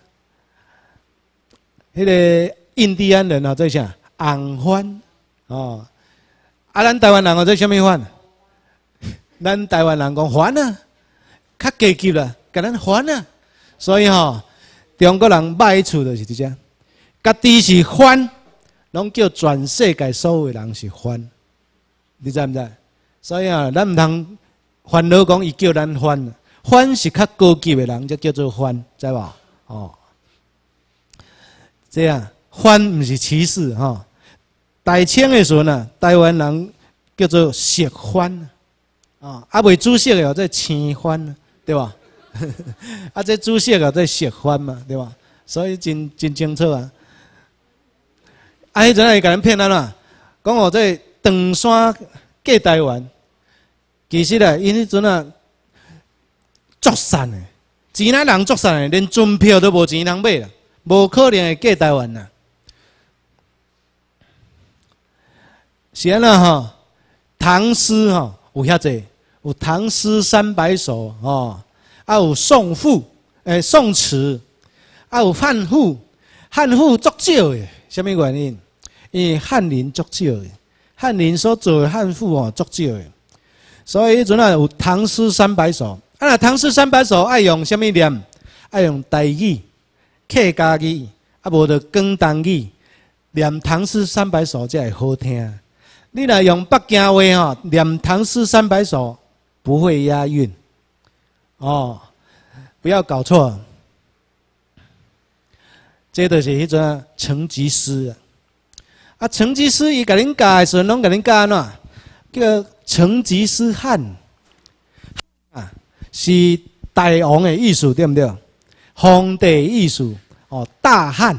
迄个印第安人哦，做啥？红番哦。啊，咱台湾人哦，做啥物番？咱台湾人讲“番”啊，较高级啦，甲咱“番”啊。所以哦，中国人歹处就是伫遮。家己是欢，拢叫全世界所有人是欢，你知毋知？所以啊，咱毋通烦恼讲伊叫咱欢，欢是较高级的人才叫做欢，知无？哦，这样欢毋是歧视哈。大清的时阵啊，台湾人叫做石欢啊，啊袂注色诶，哦，这青欢对吧？啊这注色个这石欢嘛，对吧？所以真真清楚啊。啊！迄阵啊，伊甲人骗啊啦，讲我即长山过台湾，其实啊，因迄阵啊作善的，钱难人作善的，连船票都无钱通买啦，无可能会过台湾是安啦吼，唐诗吼有遐济，有《唐诗三百首》吼，啊有宋赋、诶宋词，啊有汉赋，汉赋足少诶。什么原因？因为汉人足少，汉人所做汉赋哦足少，所以迄阵啊有唐诗三百首。啊，唐诗三百首爱用虾物念？爱用台语、客家语，啊无着广东语念唐诗三百首才会好听。你若用北京话哦念唐诗三百首，不会押韵哦，不要搞错。即个就是迄啊，成吉思啊！啊，成吉思伊甲恁时阵，拢甲恁安怎？叫成吉思汗啊，是大王的意思，对不对？皇帝意思哦，大汉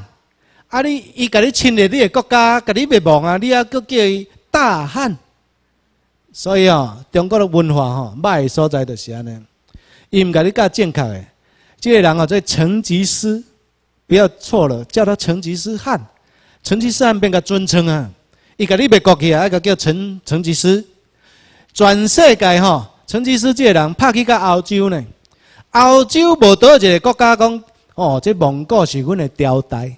啊，你伊甲你侵略你的国家，甲你灭亡啊，你啊，佫叫伊大汉。所以哦，中国的文化吼歹所在就是安尼，伊唔甲你教正确的，即个人哦，做成吉思。不要错了，叫他成吉思汗，成吉思汗变个尊称啊。伊个你本国去啊，一个叫成成吉思。全世界吼，成吉思这个人拍去到欧洲呢，欧洲无倒一个国家讲哦，这蒙古是阮的朝代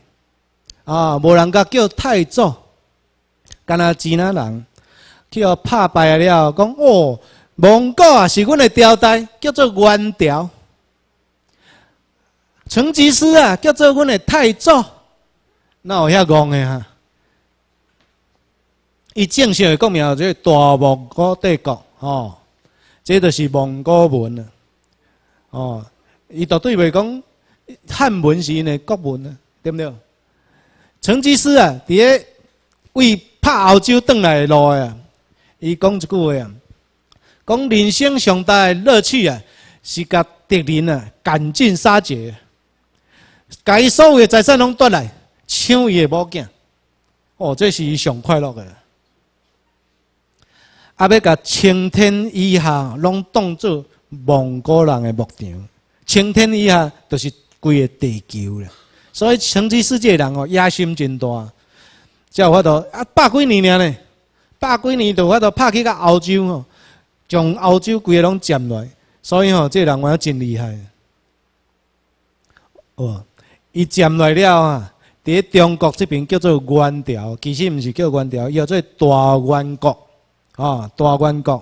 啊，无人家叫太祖。干若吉那人，去互拍败了，讲哦，蒙古啊是阮的朝代，叫做元朝。成吉思啊，叫做阮的太祖，那有遐憨的哈？伊正式的国名做大蒙古帝国吼，即就是蒙古文啊。哦，伊绝对袂讲汉文是的国文啊，对不对？成吉思啊，伫个为拍后洲转来的路啊，伊讲一句话啊，讲人生上大的乐趣啊，是甲敌人啊赶尽杀绝。介伊所有的财产拢夺来，抢伊的物件，哦，这是上快乐啦。啊，要甲青天以下，拢当作蒙古人的牧场，青天以下就是规个地球啦。所以成吉思汗人哦野心真大，才有法度啊百几年咧，百几年就法度拍去到欧洲哦，将欧洲规个拢占落。所以吼，这人我也真厉害，哦。伊站来了啊！伫中国即边叫做元朝，其实毋是叫元朝，伊叫做大元国，吼大元国。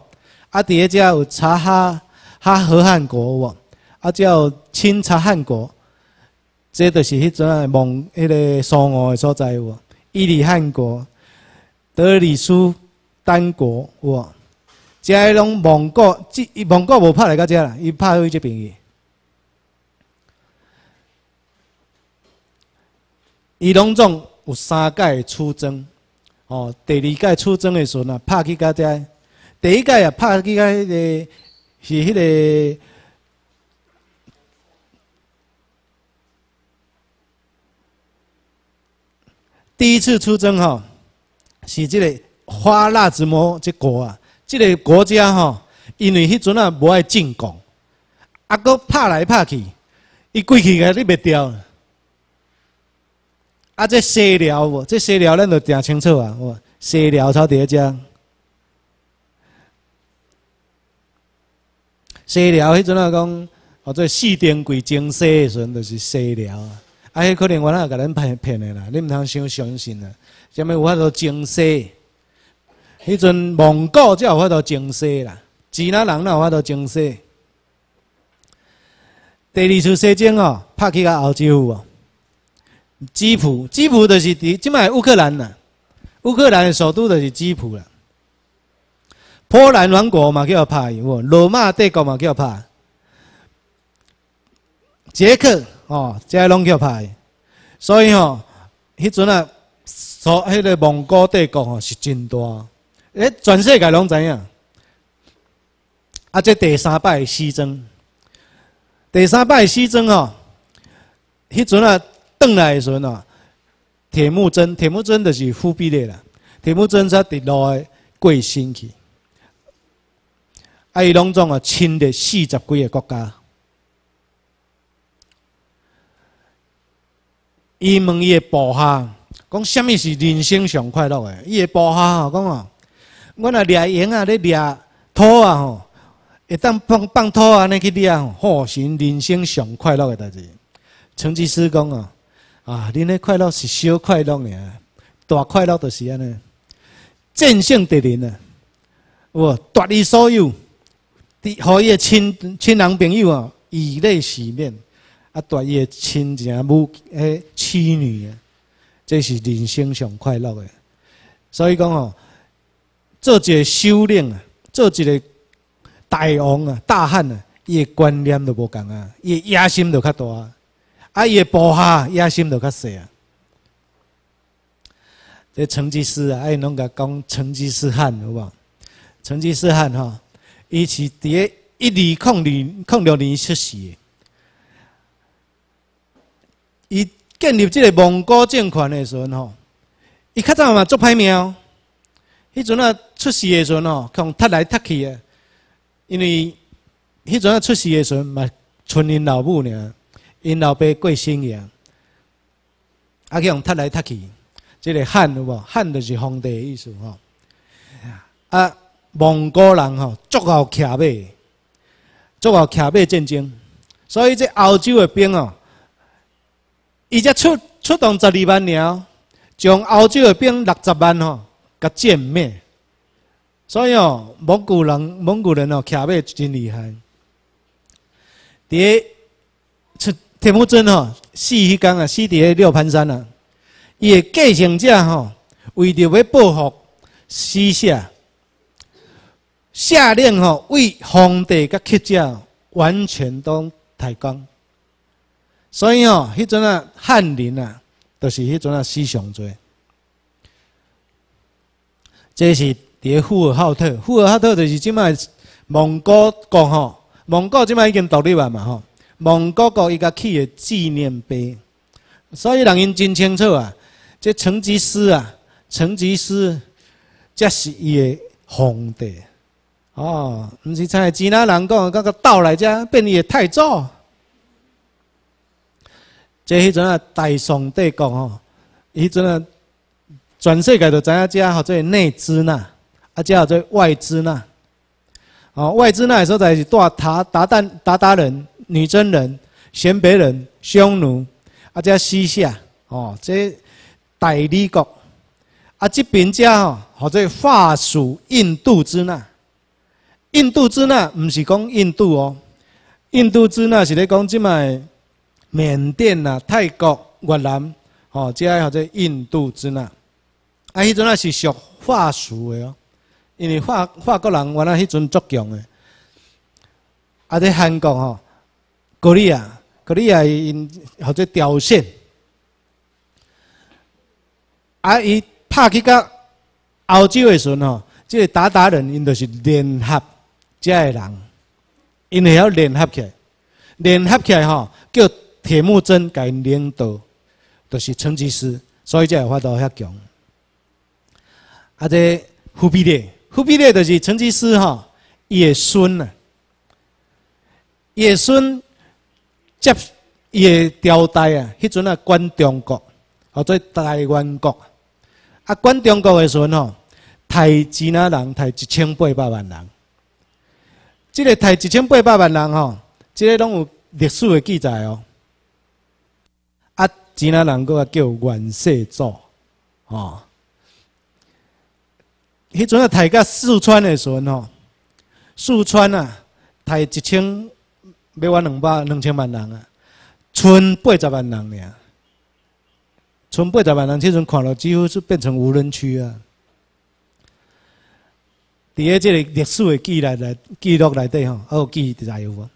啊，伫迄遮有察哈哈和汗国无？啊有清察汗国，这就是迄阵蒙迄个苏俄的所在无？伊利汗国、德里苏丹国，无？遮个拢蒙古，即伊蒙古无拍来个遮啦，伊拍去即边去。伊拢总有三届出征，哦，第二届出征的时阵啊，拍去个遮，第一届啊拍去个迄个，是迄个第一次出征吼，是即个花剌子模即国啊，即个国家吼，因为迄阵啊无爱进攻，啊，佫拍来拍去，伊鬼气个你袂掉。啊！这西辽，无，这西辽，咱着定清楚啊！哇，西辽抄第一只。西辽，迄阵啊，讲我做四点归征西的时阵，就是西辽啊。啊，迄可能我那甲恁骗骗的啦，恁唔通太相信啦，什物有法度征西？迄阵蒙古才有法度征西啦，其他人哪有法度征西？第二次西征哦，拍去个欧洲哦。基辅，基辅就是伫即卖乌克兰啦，乌克兰的首都就是基辅啦。波兰王国嘛，叫无？罗马帝国嘛，叫拍。捷克哦，这拢叫拍。所以哦，迄阵啊，所迄个蒙古帝国哦是真大，诶，全世界拢知影。啊，即第三摆西征，第三摆西征哦，迄阵啊。转来时阵啊，铁木真，铁木真就是忽必烈啦。铁木真煞伫落的过身去，啊，伊拢总啊，侵略四十几个国家。伊问伊的部下，讲什么是人生上快乐的？伊的部下吼讲哦，我呐掠羊啊，咧掠兔啊吼，一当放放兔啊，尼去掠吼，是人生上快乐的代志。成吉思讲哦。啊，恁的快乐是小快乐尔，大快乐就是安尼，战胜敌人啊！我夺伊所有，伫和伊的亲亲人朋友啊，以泪洗面，啊，夺伊的亲情母诶妻女啊，这是人生上快乐的。所以讲哦，做一个首领啊，做一个大王啊、大汉啊，伊的观念都无同啊，伊野心都较大。啊，伊诶步下野心就较细啊！这成吉思啊，爱伊侬个讲成吉思汗，好无？成吉思汗哈，伊是伫一二零零零六年出世。伊建立这个蒙古政权的时候吼，伊较早嘛做歹命。迄阵啊出世的时候吼，共踢来踢去诶，因为迄阵啊出世的时候嘛，村因老母尔。因老辈贵姓啊，去用踢来踢去，即个汉无汉就是皇帝意思吼。啊，蒙古人吼，足要骑马，足要骑马战争，所以这欧洲的兵哦，伊才出出动十二万鸟，将欧洲的兵六十万吼甲歼灭。所以哦，蒙古人蒙古人哦，骑马真厉害。第铁木真吼死迄天啊，死伫了六盘山啊。伊的继承者吼，为着要报复死夏，下令吼为皇帝噶乞者完全都抬公。所以吼，迄阵啊，汉人啊，就是迄阵啊，死上多。这是伫咧呼和浩特，呼和浩特就是即卖蒙古国吼，蒙古即卖已经独立啊嘛吼。蒙古国伊家起个纪念碑，所以人因真清楚啊，这成吉思啊，成吉思，才是伊个皇帝哦，毋是像其他人讲个个倒来者变伊个太祖。即迄阵啊，大宋帝国吼，迄阵啊，全世界都知影只号做内支那，啊只号做外支那，哦，外支那所在是大塔达旦达达人。女真人、鲜卑人、匈奴，啊，这西夏，哦，这大理国，啊，这边家哦，或者法属印度支那。印度支那唔是讲印度哦，印度支那是咧讲即卖缅甸呐、泰国、越南，哦，这或者印度支那，啊，迄阵啊是属法属的哦，因为法法国人原来迄阵足强的，啊，伫韩国哦。戈利亚，戈利亚因或者挑衅，啊，伊拍去个欧洲的时吼，即个达达人因都是联合这个人，因会晓联合起来，联合起来吼，叫铁木真伊领导，就是成吉思，所以才有法度遐强。啊，这忽必烈，忽必烈就是成吉思吼，也孙呐，也孙。接伊个朝代啊，迄阵啊，管中国，或做台湾国，啊，管中国诶时阵吼，杀钱呐人，杀一千八百万人。即个杀一千八百万人吼，即个拢有历史诶记载哦。啊，钱呐人个叫元世祖，吼。迄阵啊，大家四川诶时阵吼，四川啊，杀一千。要完两百两千万人啊，剩八十万人尔，剩八十万人，即阵看了几乎是变成无人区啊！伫诶，即个历史诶，记来来记录内底吼，还有记伫在有无？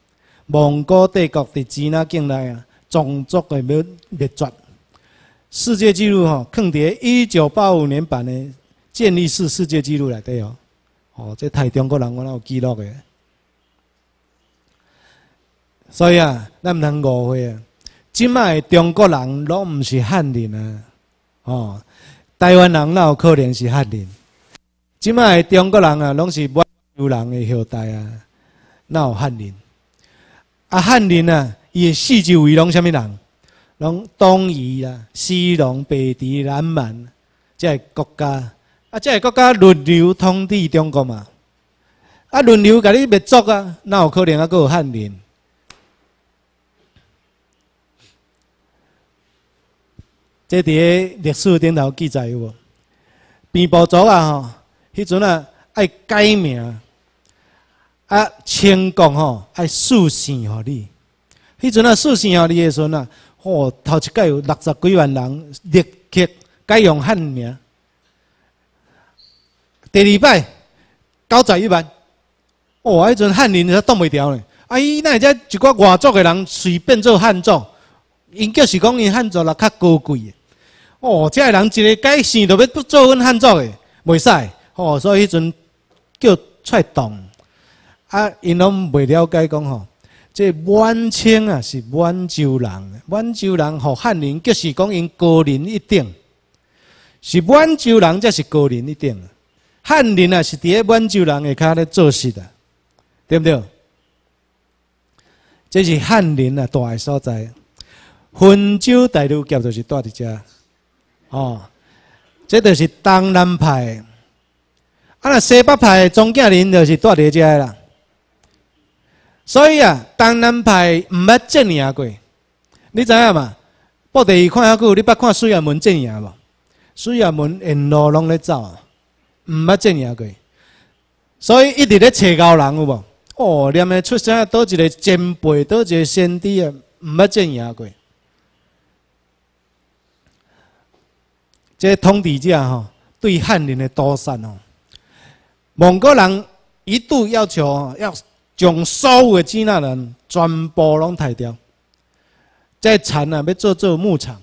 蒙古帝国伫钱那境内啊，种族诶要灭绝。世界纪录吼，伫爹！一九八五年版诶，建立式世界纪录内底哦，哦，即太中国人我哪有记录诶？所以啊，咱毋通误会啊！即卖中国人拢毋是汉人啊！哦，台湾人哪有可能是汉人？即卖中国人啊，拢是满洲人的后代啊，哪有汉人？啊，汉人啊，伊的四周围拢，啥物人？拢东夷啊，西戎、北狄、南蛮，即个国家啊！即个国家轮流统治中国嘛！啊，轮流甲你灭族啊，哪有可能啊？佫有汉人？即伫咧历史顶头记载有无？平埔族啊，吼，迄阵啊爱改名，啊清国吼爱肃姓互你。迄阵啊肃姓互你的时阵啊，吼头一届有六十几万人立刻改用汉名。第二摆九十一万，哇，迄阵汉人煞挡袂调咧。啊伊那遮一个外族的人随便做汉族，因叫是讲因汉族啦较高贵。哦，遮个人一个改姓，都要做阮汉族的，袂使哦。所以迄阵叫出动，啊，因拢袂了解讲吼，这满清啊是满洲人，满洲人和汉人就是讲因高人一等，是满洲人才是高人一等，汉人啊是伫咧满洲人下骹咧做事的，对不对？这是汉人啊，大个所在，温州大陆夹就是住伫遮。哦，这就是东南派，啊那西北派总家人就是多伫遮啦。所以啊，东南派唔捌正赢过，你知影嘛？地第看遐久，你捌看《水衙门》正赢无？《水衙门》沿路拢咧走，唔捌正赢过。所以一直咧揣高人有无？哦，连个出身倒一个前辈，倒一个先帝啊，唔捌正赢过。这通底价吼，对汉人的多善哦。蒙古人一度要求要将所有的支纳人全部拢抬掉，在田啊要做做牧场，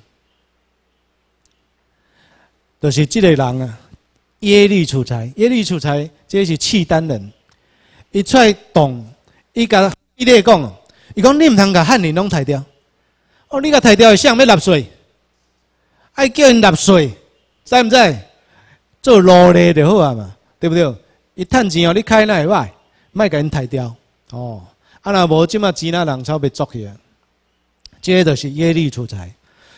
就是这类人啊。耶律楚材，耶律楚材，这是契丹人。一出来，动，伊甲伊咧讲，伊讲你唔通甲汉人拢抬掉，哦，你甲抬掉嘅上要纳税，爱叫因纳税。知毋知？做奴隶就好啊嘛，对不对？伊趁钱哦，你开那会歹，莫甲因抬刁。哦，啊若无即卖钱呐，人超被足去啊。即个就是耶律出财。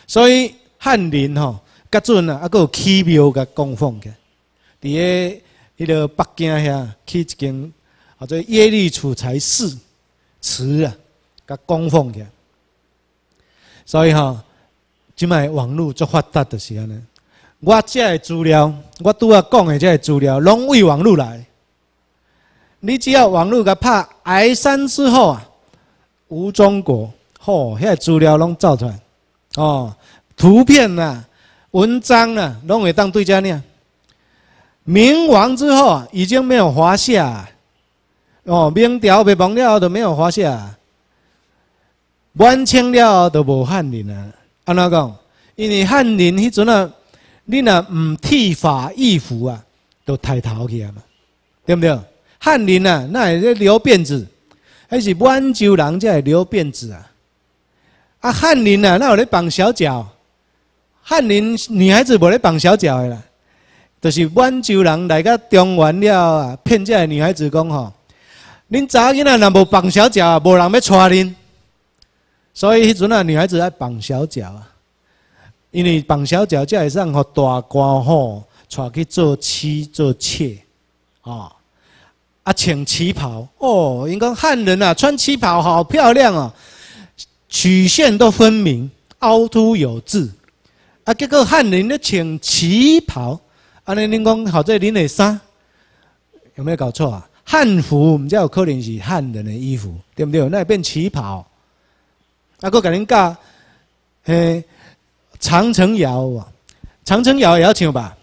所以汉人吼，甲阵啊，佫有起庙甲供奉起伫诶迄个北京遐起一间，啊做耶律出财寺祠啊，甲供奉起。所以吼，即卖网络足发达著是安尼。我这的资料，我拄啊讲的这资料，拢为网络来。你只要网络甲拍挨三之后啊，无中国，吼，遐资料拢造来，哦，图片呐，文章呐，拢会当对家念。明亡之后啊，已经没有华夏。哦，明朝被亡了后，就没有华夏。晚清了后，就无汉人啊。安怎讲？因为汉人迄阵啊。你若毋剃发易服啊，都抬头起嘛，对毋对？汉人啊，那会咧留辫子，还是温州人会留辫子啊？啊，汉人啊，那有咧绑小脚，汉人女孩子无咧绑小脚的啦，就是温州人来到中原了啊，骗这些女孩子讲吼，恁某囡仔若无绑小脚啊，无人要娶恁，所以迄阵啊，女孩子爱绑小脚啊。因为绑小脚，才会让大官吼，娶去做妻做妾啊！啊，穿旗袍哦，因讲汉人啊，穿旗袍好漂亮哦，曲线都分明，凹凸有致啊！结果汉人咧穿旗袍，啊，恁讲好在恁的衫，有没有搞错啊？汉服唔知有可能是汉人的衣服，对不对？那变旗袍啊？佫甲恁教，嘿。长城谣啊，长城谣也要请吧。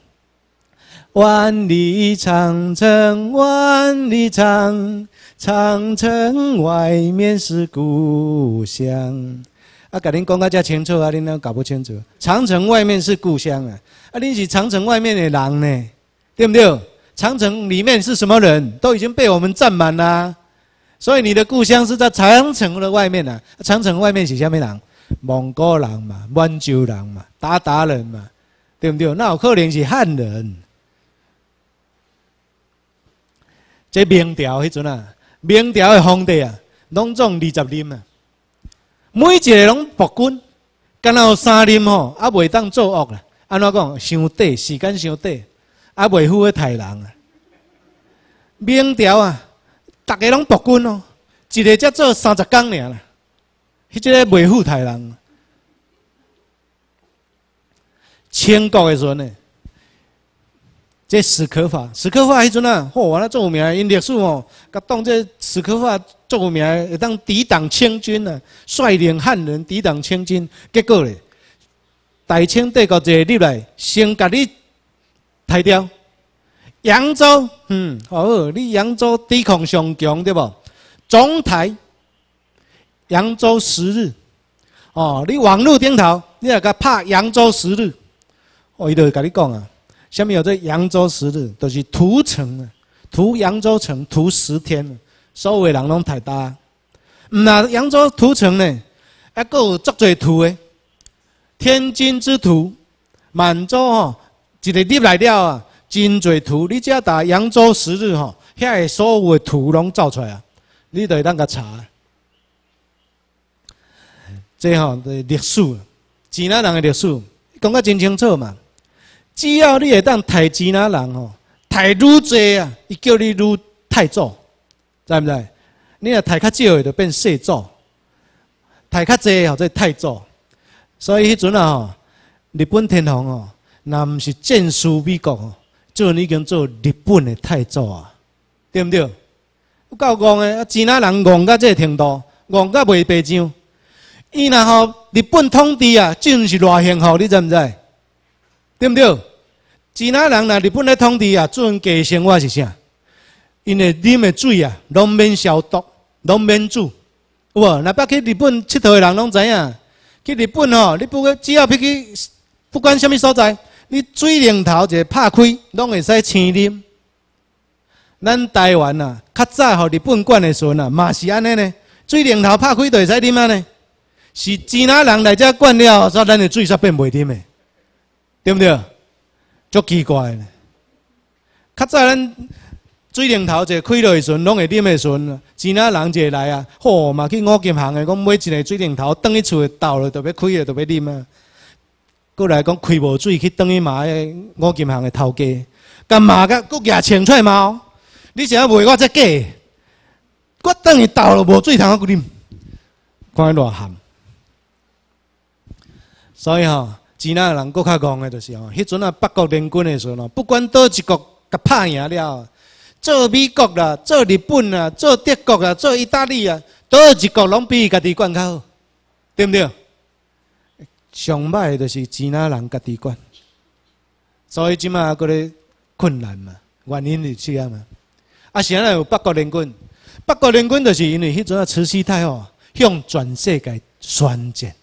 万里长城，万里长，长城外面是故乡。啊，改天公告叫清楚啊，您那搞不清楚。长城外面是故乡啊，啊，您是长城外面的狼呢，对不对？长城里面是什么人？都已经被我们占满啦。所以你的故乡是在长城的外面呢。长城外面写下面狼。蒙古人嘛，满洲人嘛，达达人嘛，对不对？那有可能是汉人。这明朝迄阵啊，明朝的皇帝啊，拢总二十任啊，每一个拢暴君。干若有三任吼，也袂当作恶啦。安怎讲，伤短，时间伤短，也袂赴去害人啊。明朝啊，大家拢暴君哦，一个才做三十工尔啦。迄即个未富太人，清国的时阵，即史可法，史可法迄阵啊，好啊，有名，因历史哦，甲当这史可法有名，会当抵挡清军呐，率领汉人抵挡清军，结果咧，大清帝国坐入来，先甲你杀掉，扬州，嗯，好，你扬州抵抗上强对无？总台。扬州十日，哦，你网络顶头，你若甲拍扬州十日，我伊就甲你讲啊，下面有这扬州十日，就是屠城啊，屠扬州城，屠十天，所有的人拢太大。毋啦，扬州屠城呢，还够足侪屠诶，天津之屠，满洲吼一个入来了啊，真侪屠，你只要打扬州十日吼，遐个所有的屠拢造出来啊，你就会当甲查。即吼，历史，钱啊人的历史，讲个真清楚嘛。只要你会当抬钱啊人吼，抬愈济啊，伊叫你愈太祖，知毋知？你若抬较少的，就变世祖；抬较济的，吼，做太祖。所以迄阵啊吼，日本天皇吼，若毋是战输美国，吼，就已经做日本的太祖啊，对唔对？够戆的，啊，钱人戆到即程度，戆到袂白将。伊然后日本统治啊，真是偌幸福，你知毋知？对毋对？其他人若日本来统治啊，阵过生活是啥？因为啉的水啊，拢免消毒，拢免煮，有无？若捌去日本佚佗的人拢知影，去日本吼，你不只要去，不管啥物所在，你水龙头一拍开，拢会使清啉。咱台湾啊，较早吼日本管的时阵啊，嘛是安尼呢，水龙头拍开就会使啉啊呢。是钱呾人来遮灌了，煞咱的水煞变袂啉的，对不对？足奇怪个。较早咱水龙头一开落时阵，拢会啉的时阵，钱呾人一下来啊，吼嘛去五金行的，讲买一个水龙头，倒去厝倒落特别开个特别啉啊。过来讲开无水去倒去嘛个五金行的头家，干嘛个？佫家清出来毛？你是要卖我才假？我等于倒落无水通啊，啉，看伊偌咸。所以吼，其他人搁较戆的，就是吼，迄阵啊，八国联军的时候咯，不管倒一国，甲拍赢了，做美国啦，做日本啦，做德国啦，做意大利啊，倒一国拢比家己管较好，对不对？上歹的就是其他人家己管，所以即马啊，嗰咧困难嘛，原因就是阿嘛。是安尼有八国联军，八国联军就是因为迄阵啊，慈禧太后向全世界宣战。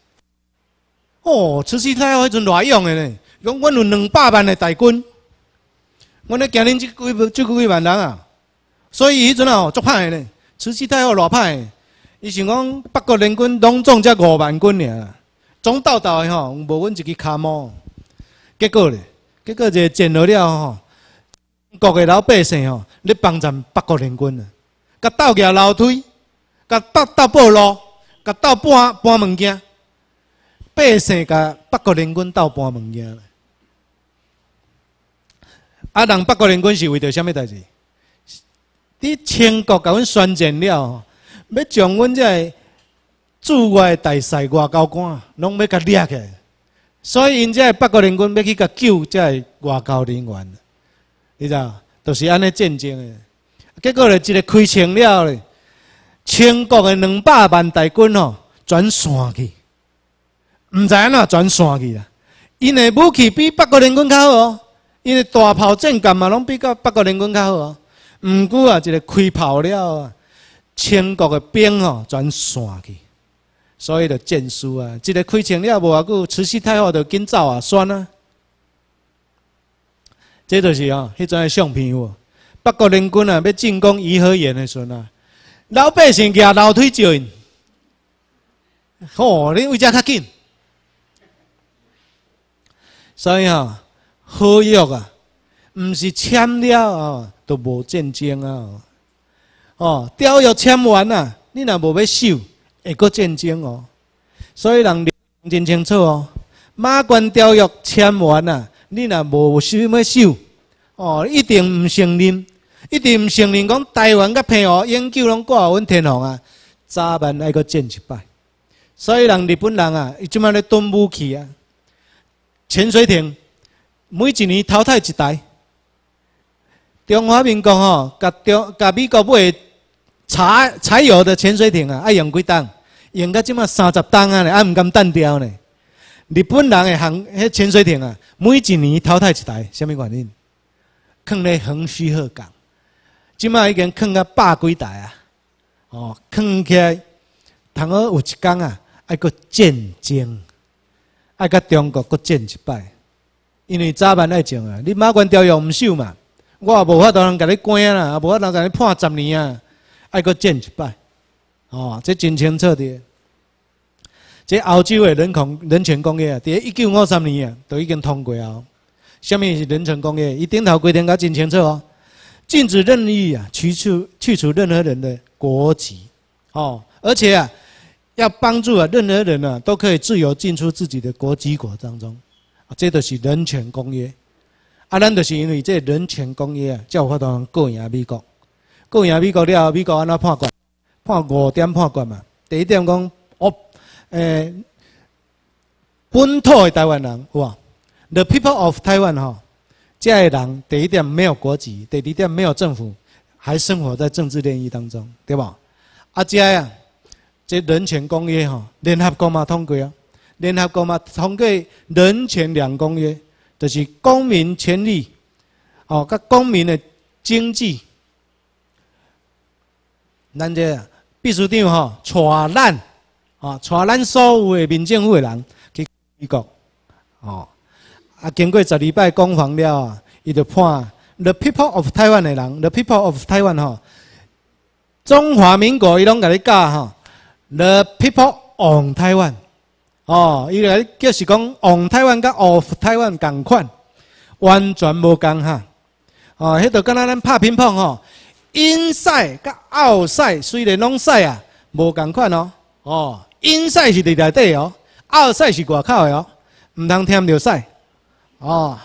哦，慈禧太后迄阵偌勇诶呢！讲阮有两百万诶大军，阮咧惊恁即几、即几万人啊！所以迄阵啊，足歹诶呢。慈禧太后偌歹诶，伊想讲八国联军拢总才五万军尔，总斗斗诶吼，无阮一支卡毛。结果咧，结果一战落了吼，国个老百姓吼咧帮战八国联军，啊，甲倒举楼梯，甲倒倒步路，甲倒搬搬物件。百姓甲八国联军斗搬物件，啊！人八国联军是为着啥物代志？伫清国甲阮宣战了，要将阮这驻外大使、外交官拢要甲掠去，所以因这八国联军要去甲救这外交人员，你知道？就是安尼战争的。结果咧，即个开钱了咧，清国的两百万大军吼转散去。毋知安怎转散去啦！因的武器比八国联军较好哦，因的大炮战甲嘛，拢比较八国联军较好哦。毋过啊，一个开炮了啊，清国的兵吼转散去，所以就战输啊。一个开枪了无偌久，慈禧太后就紧走啊，酸啊。即就是哦，迄阵的相片无，八国联军啊要进攻颐和园的时阵啊，老百姓举楼梯照因。哦，恁为遮较紧。所以啊，合约啊，毋是签了啊都无战争啊。哦，条约签完啊，你若无要受，会佢战争哦。所以人真清楚哦。马关条约签完啊，你若无想要受，哦一定毋承认，一定毋承认。讲台湾、甲澎湖永久拢挂喺阮天皇啊，早晚爱佢战一摆。所以人日本人啊，伊即乜咧都武器啊。潜水艇每一年淘汰一台。中华民国吼，甲中甲美国买柴柴采油的潜水艇啊，爱用几吨，用到即马三十吨啊，还唔敢单掉呢。日本人诶，航迄潜水艇啊，每一年淘汰一台，虾米原因？藏咧横须贺港，即马已经藏啊百几台啊，哦，藏起，来，倘若有一工啊，爱叫战争。爱甲中国搁战一摆，因为早晚爱种啊！你马关条约唔收嘛，我也无法度人甲你关啊，也无法度甲你判十年啊，爱搁战一摆。哦，这真清楚的，这澳洲的人控人权公约啊，伫一九五三年啊都已经通过啊。下面是人权公约，伊顶头规定甲真清楚哦，禁止任意啊去除去除任何人的国籍。哦，而且啊。要帮助啊！任何人啊，都可以自由进出自己的国籍国当中，啊，这都是人权公约。啊，咱都是因为这人权公约啊，才有法通告赢美国。告赢美国了后，美国安那判决？判五点判决嘛。第一点讲，哦，诶，本土的台湾人，哇，the people of Taiwan，吼，这的人第一点没有国籍，第二点没有政府，还生活在政治炼狱当中，对吧？啊，这呀。这人权公约吼，联合国嘛通过啊，联合国嘛通过人权两公约，就是公民权利，哦，甲公民的经济，咱这秘书长吼，带咱，啊，带咱所有诶民政府诶人去美国，哦，啊，经过十礼拜公房了啊，伊就判 The people of Taiwan 诶人，The people of Taiwan 吼，中华民国伊拢甲你教吼。The people on Taiwan，哦，伊个就是讲 on Taiwan 甲 off Taiwan 共款，完全无共哈。哦，迄度敢若咱拍乒乓吼，英赛甲澳赛虽然拢赛啊，无共款哦。哦，英赛是伫内底哦，澳赛是外口的哦，毋通听着赛。哦，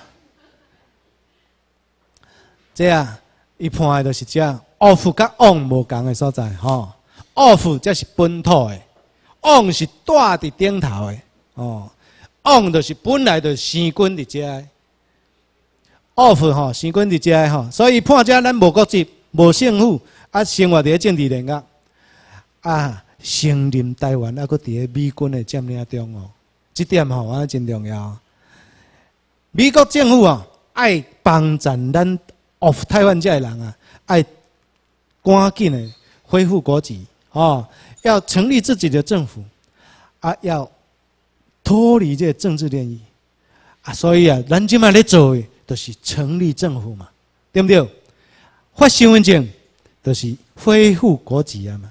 这啊，一判的就是只 off 甲 on 无共的所在吼。Off 则是本土的 o n 是住伫顶头的，哦，On 就是本来就生根伫遮的。o f f 吼生根伫遮的，吼，所以判家咱无国籍、无政府，啊，生活伫咧政治链个，啊，生任台湾，还佫伫咧美军的占领中哦，这点吼啊真重要。美国政府啊，爱帮咱咱 Off 台湾遮的人啊，爱赶紧的恢复国籍。哦，要成立自己的政府，啊，要脱离这政治利益，啊，所以啊，南今嘛咧的都是成立政府嘛，对不对？发身份证都是恢复国籍啊嘛。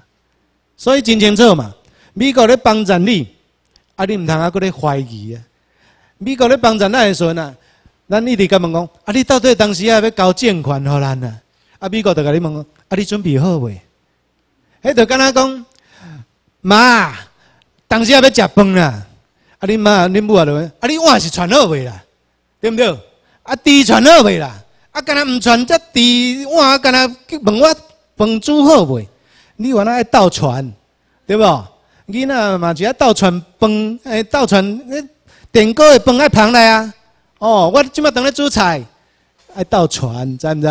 所以真清楚嘛，美国咧帮助你，啊，你唔通啊搁咧怀疑啊。美国咧帮助咱的时阵啊，咱一直甲问讲，啊，你到底当时啊要交借款互咱啊？啊，美国就甲你问，讲，啊，你准备好未？迄就敢若讲，妈，当时也要食饭啦。啊，恁妈、恁母啊，都，啊，你碗是传好未啦？对毋对？啊，箸传好未啦？啊，敢若毋传则箸碗，若去问我饭煮好未？你原来爱倒传，对无？囡仔嘛就爱倒传饭，哎，倒传你电锅的饭爱捧来啊？哦，我即马等你煮菜，爱倒传知毋知？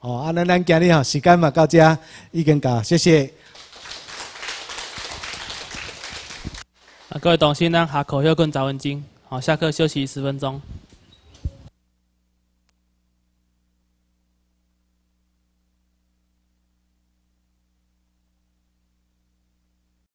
哦，啊，咱咱今日吼时间嘛到遮已经到，谢谢。各位同学，咱下课休跟十文钟。好，下课休息十分钟。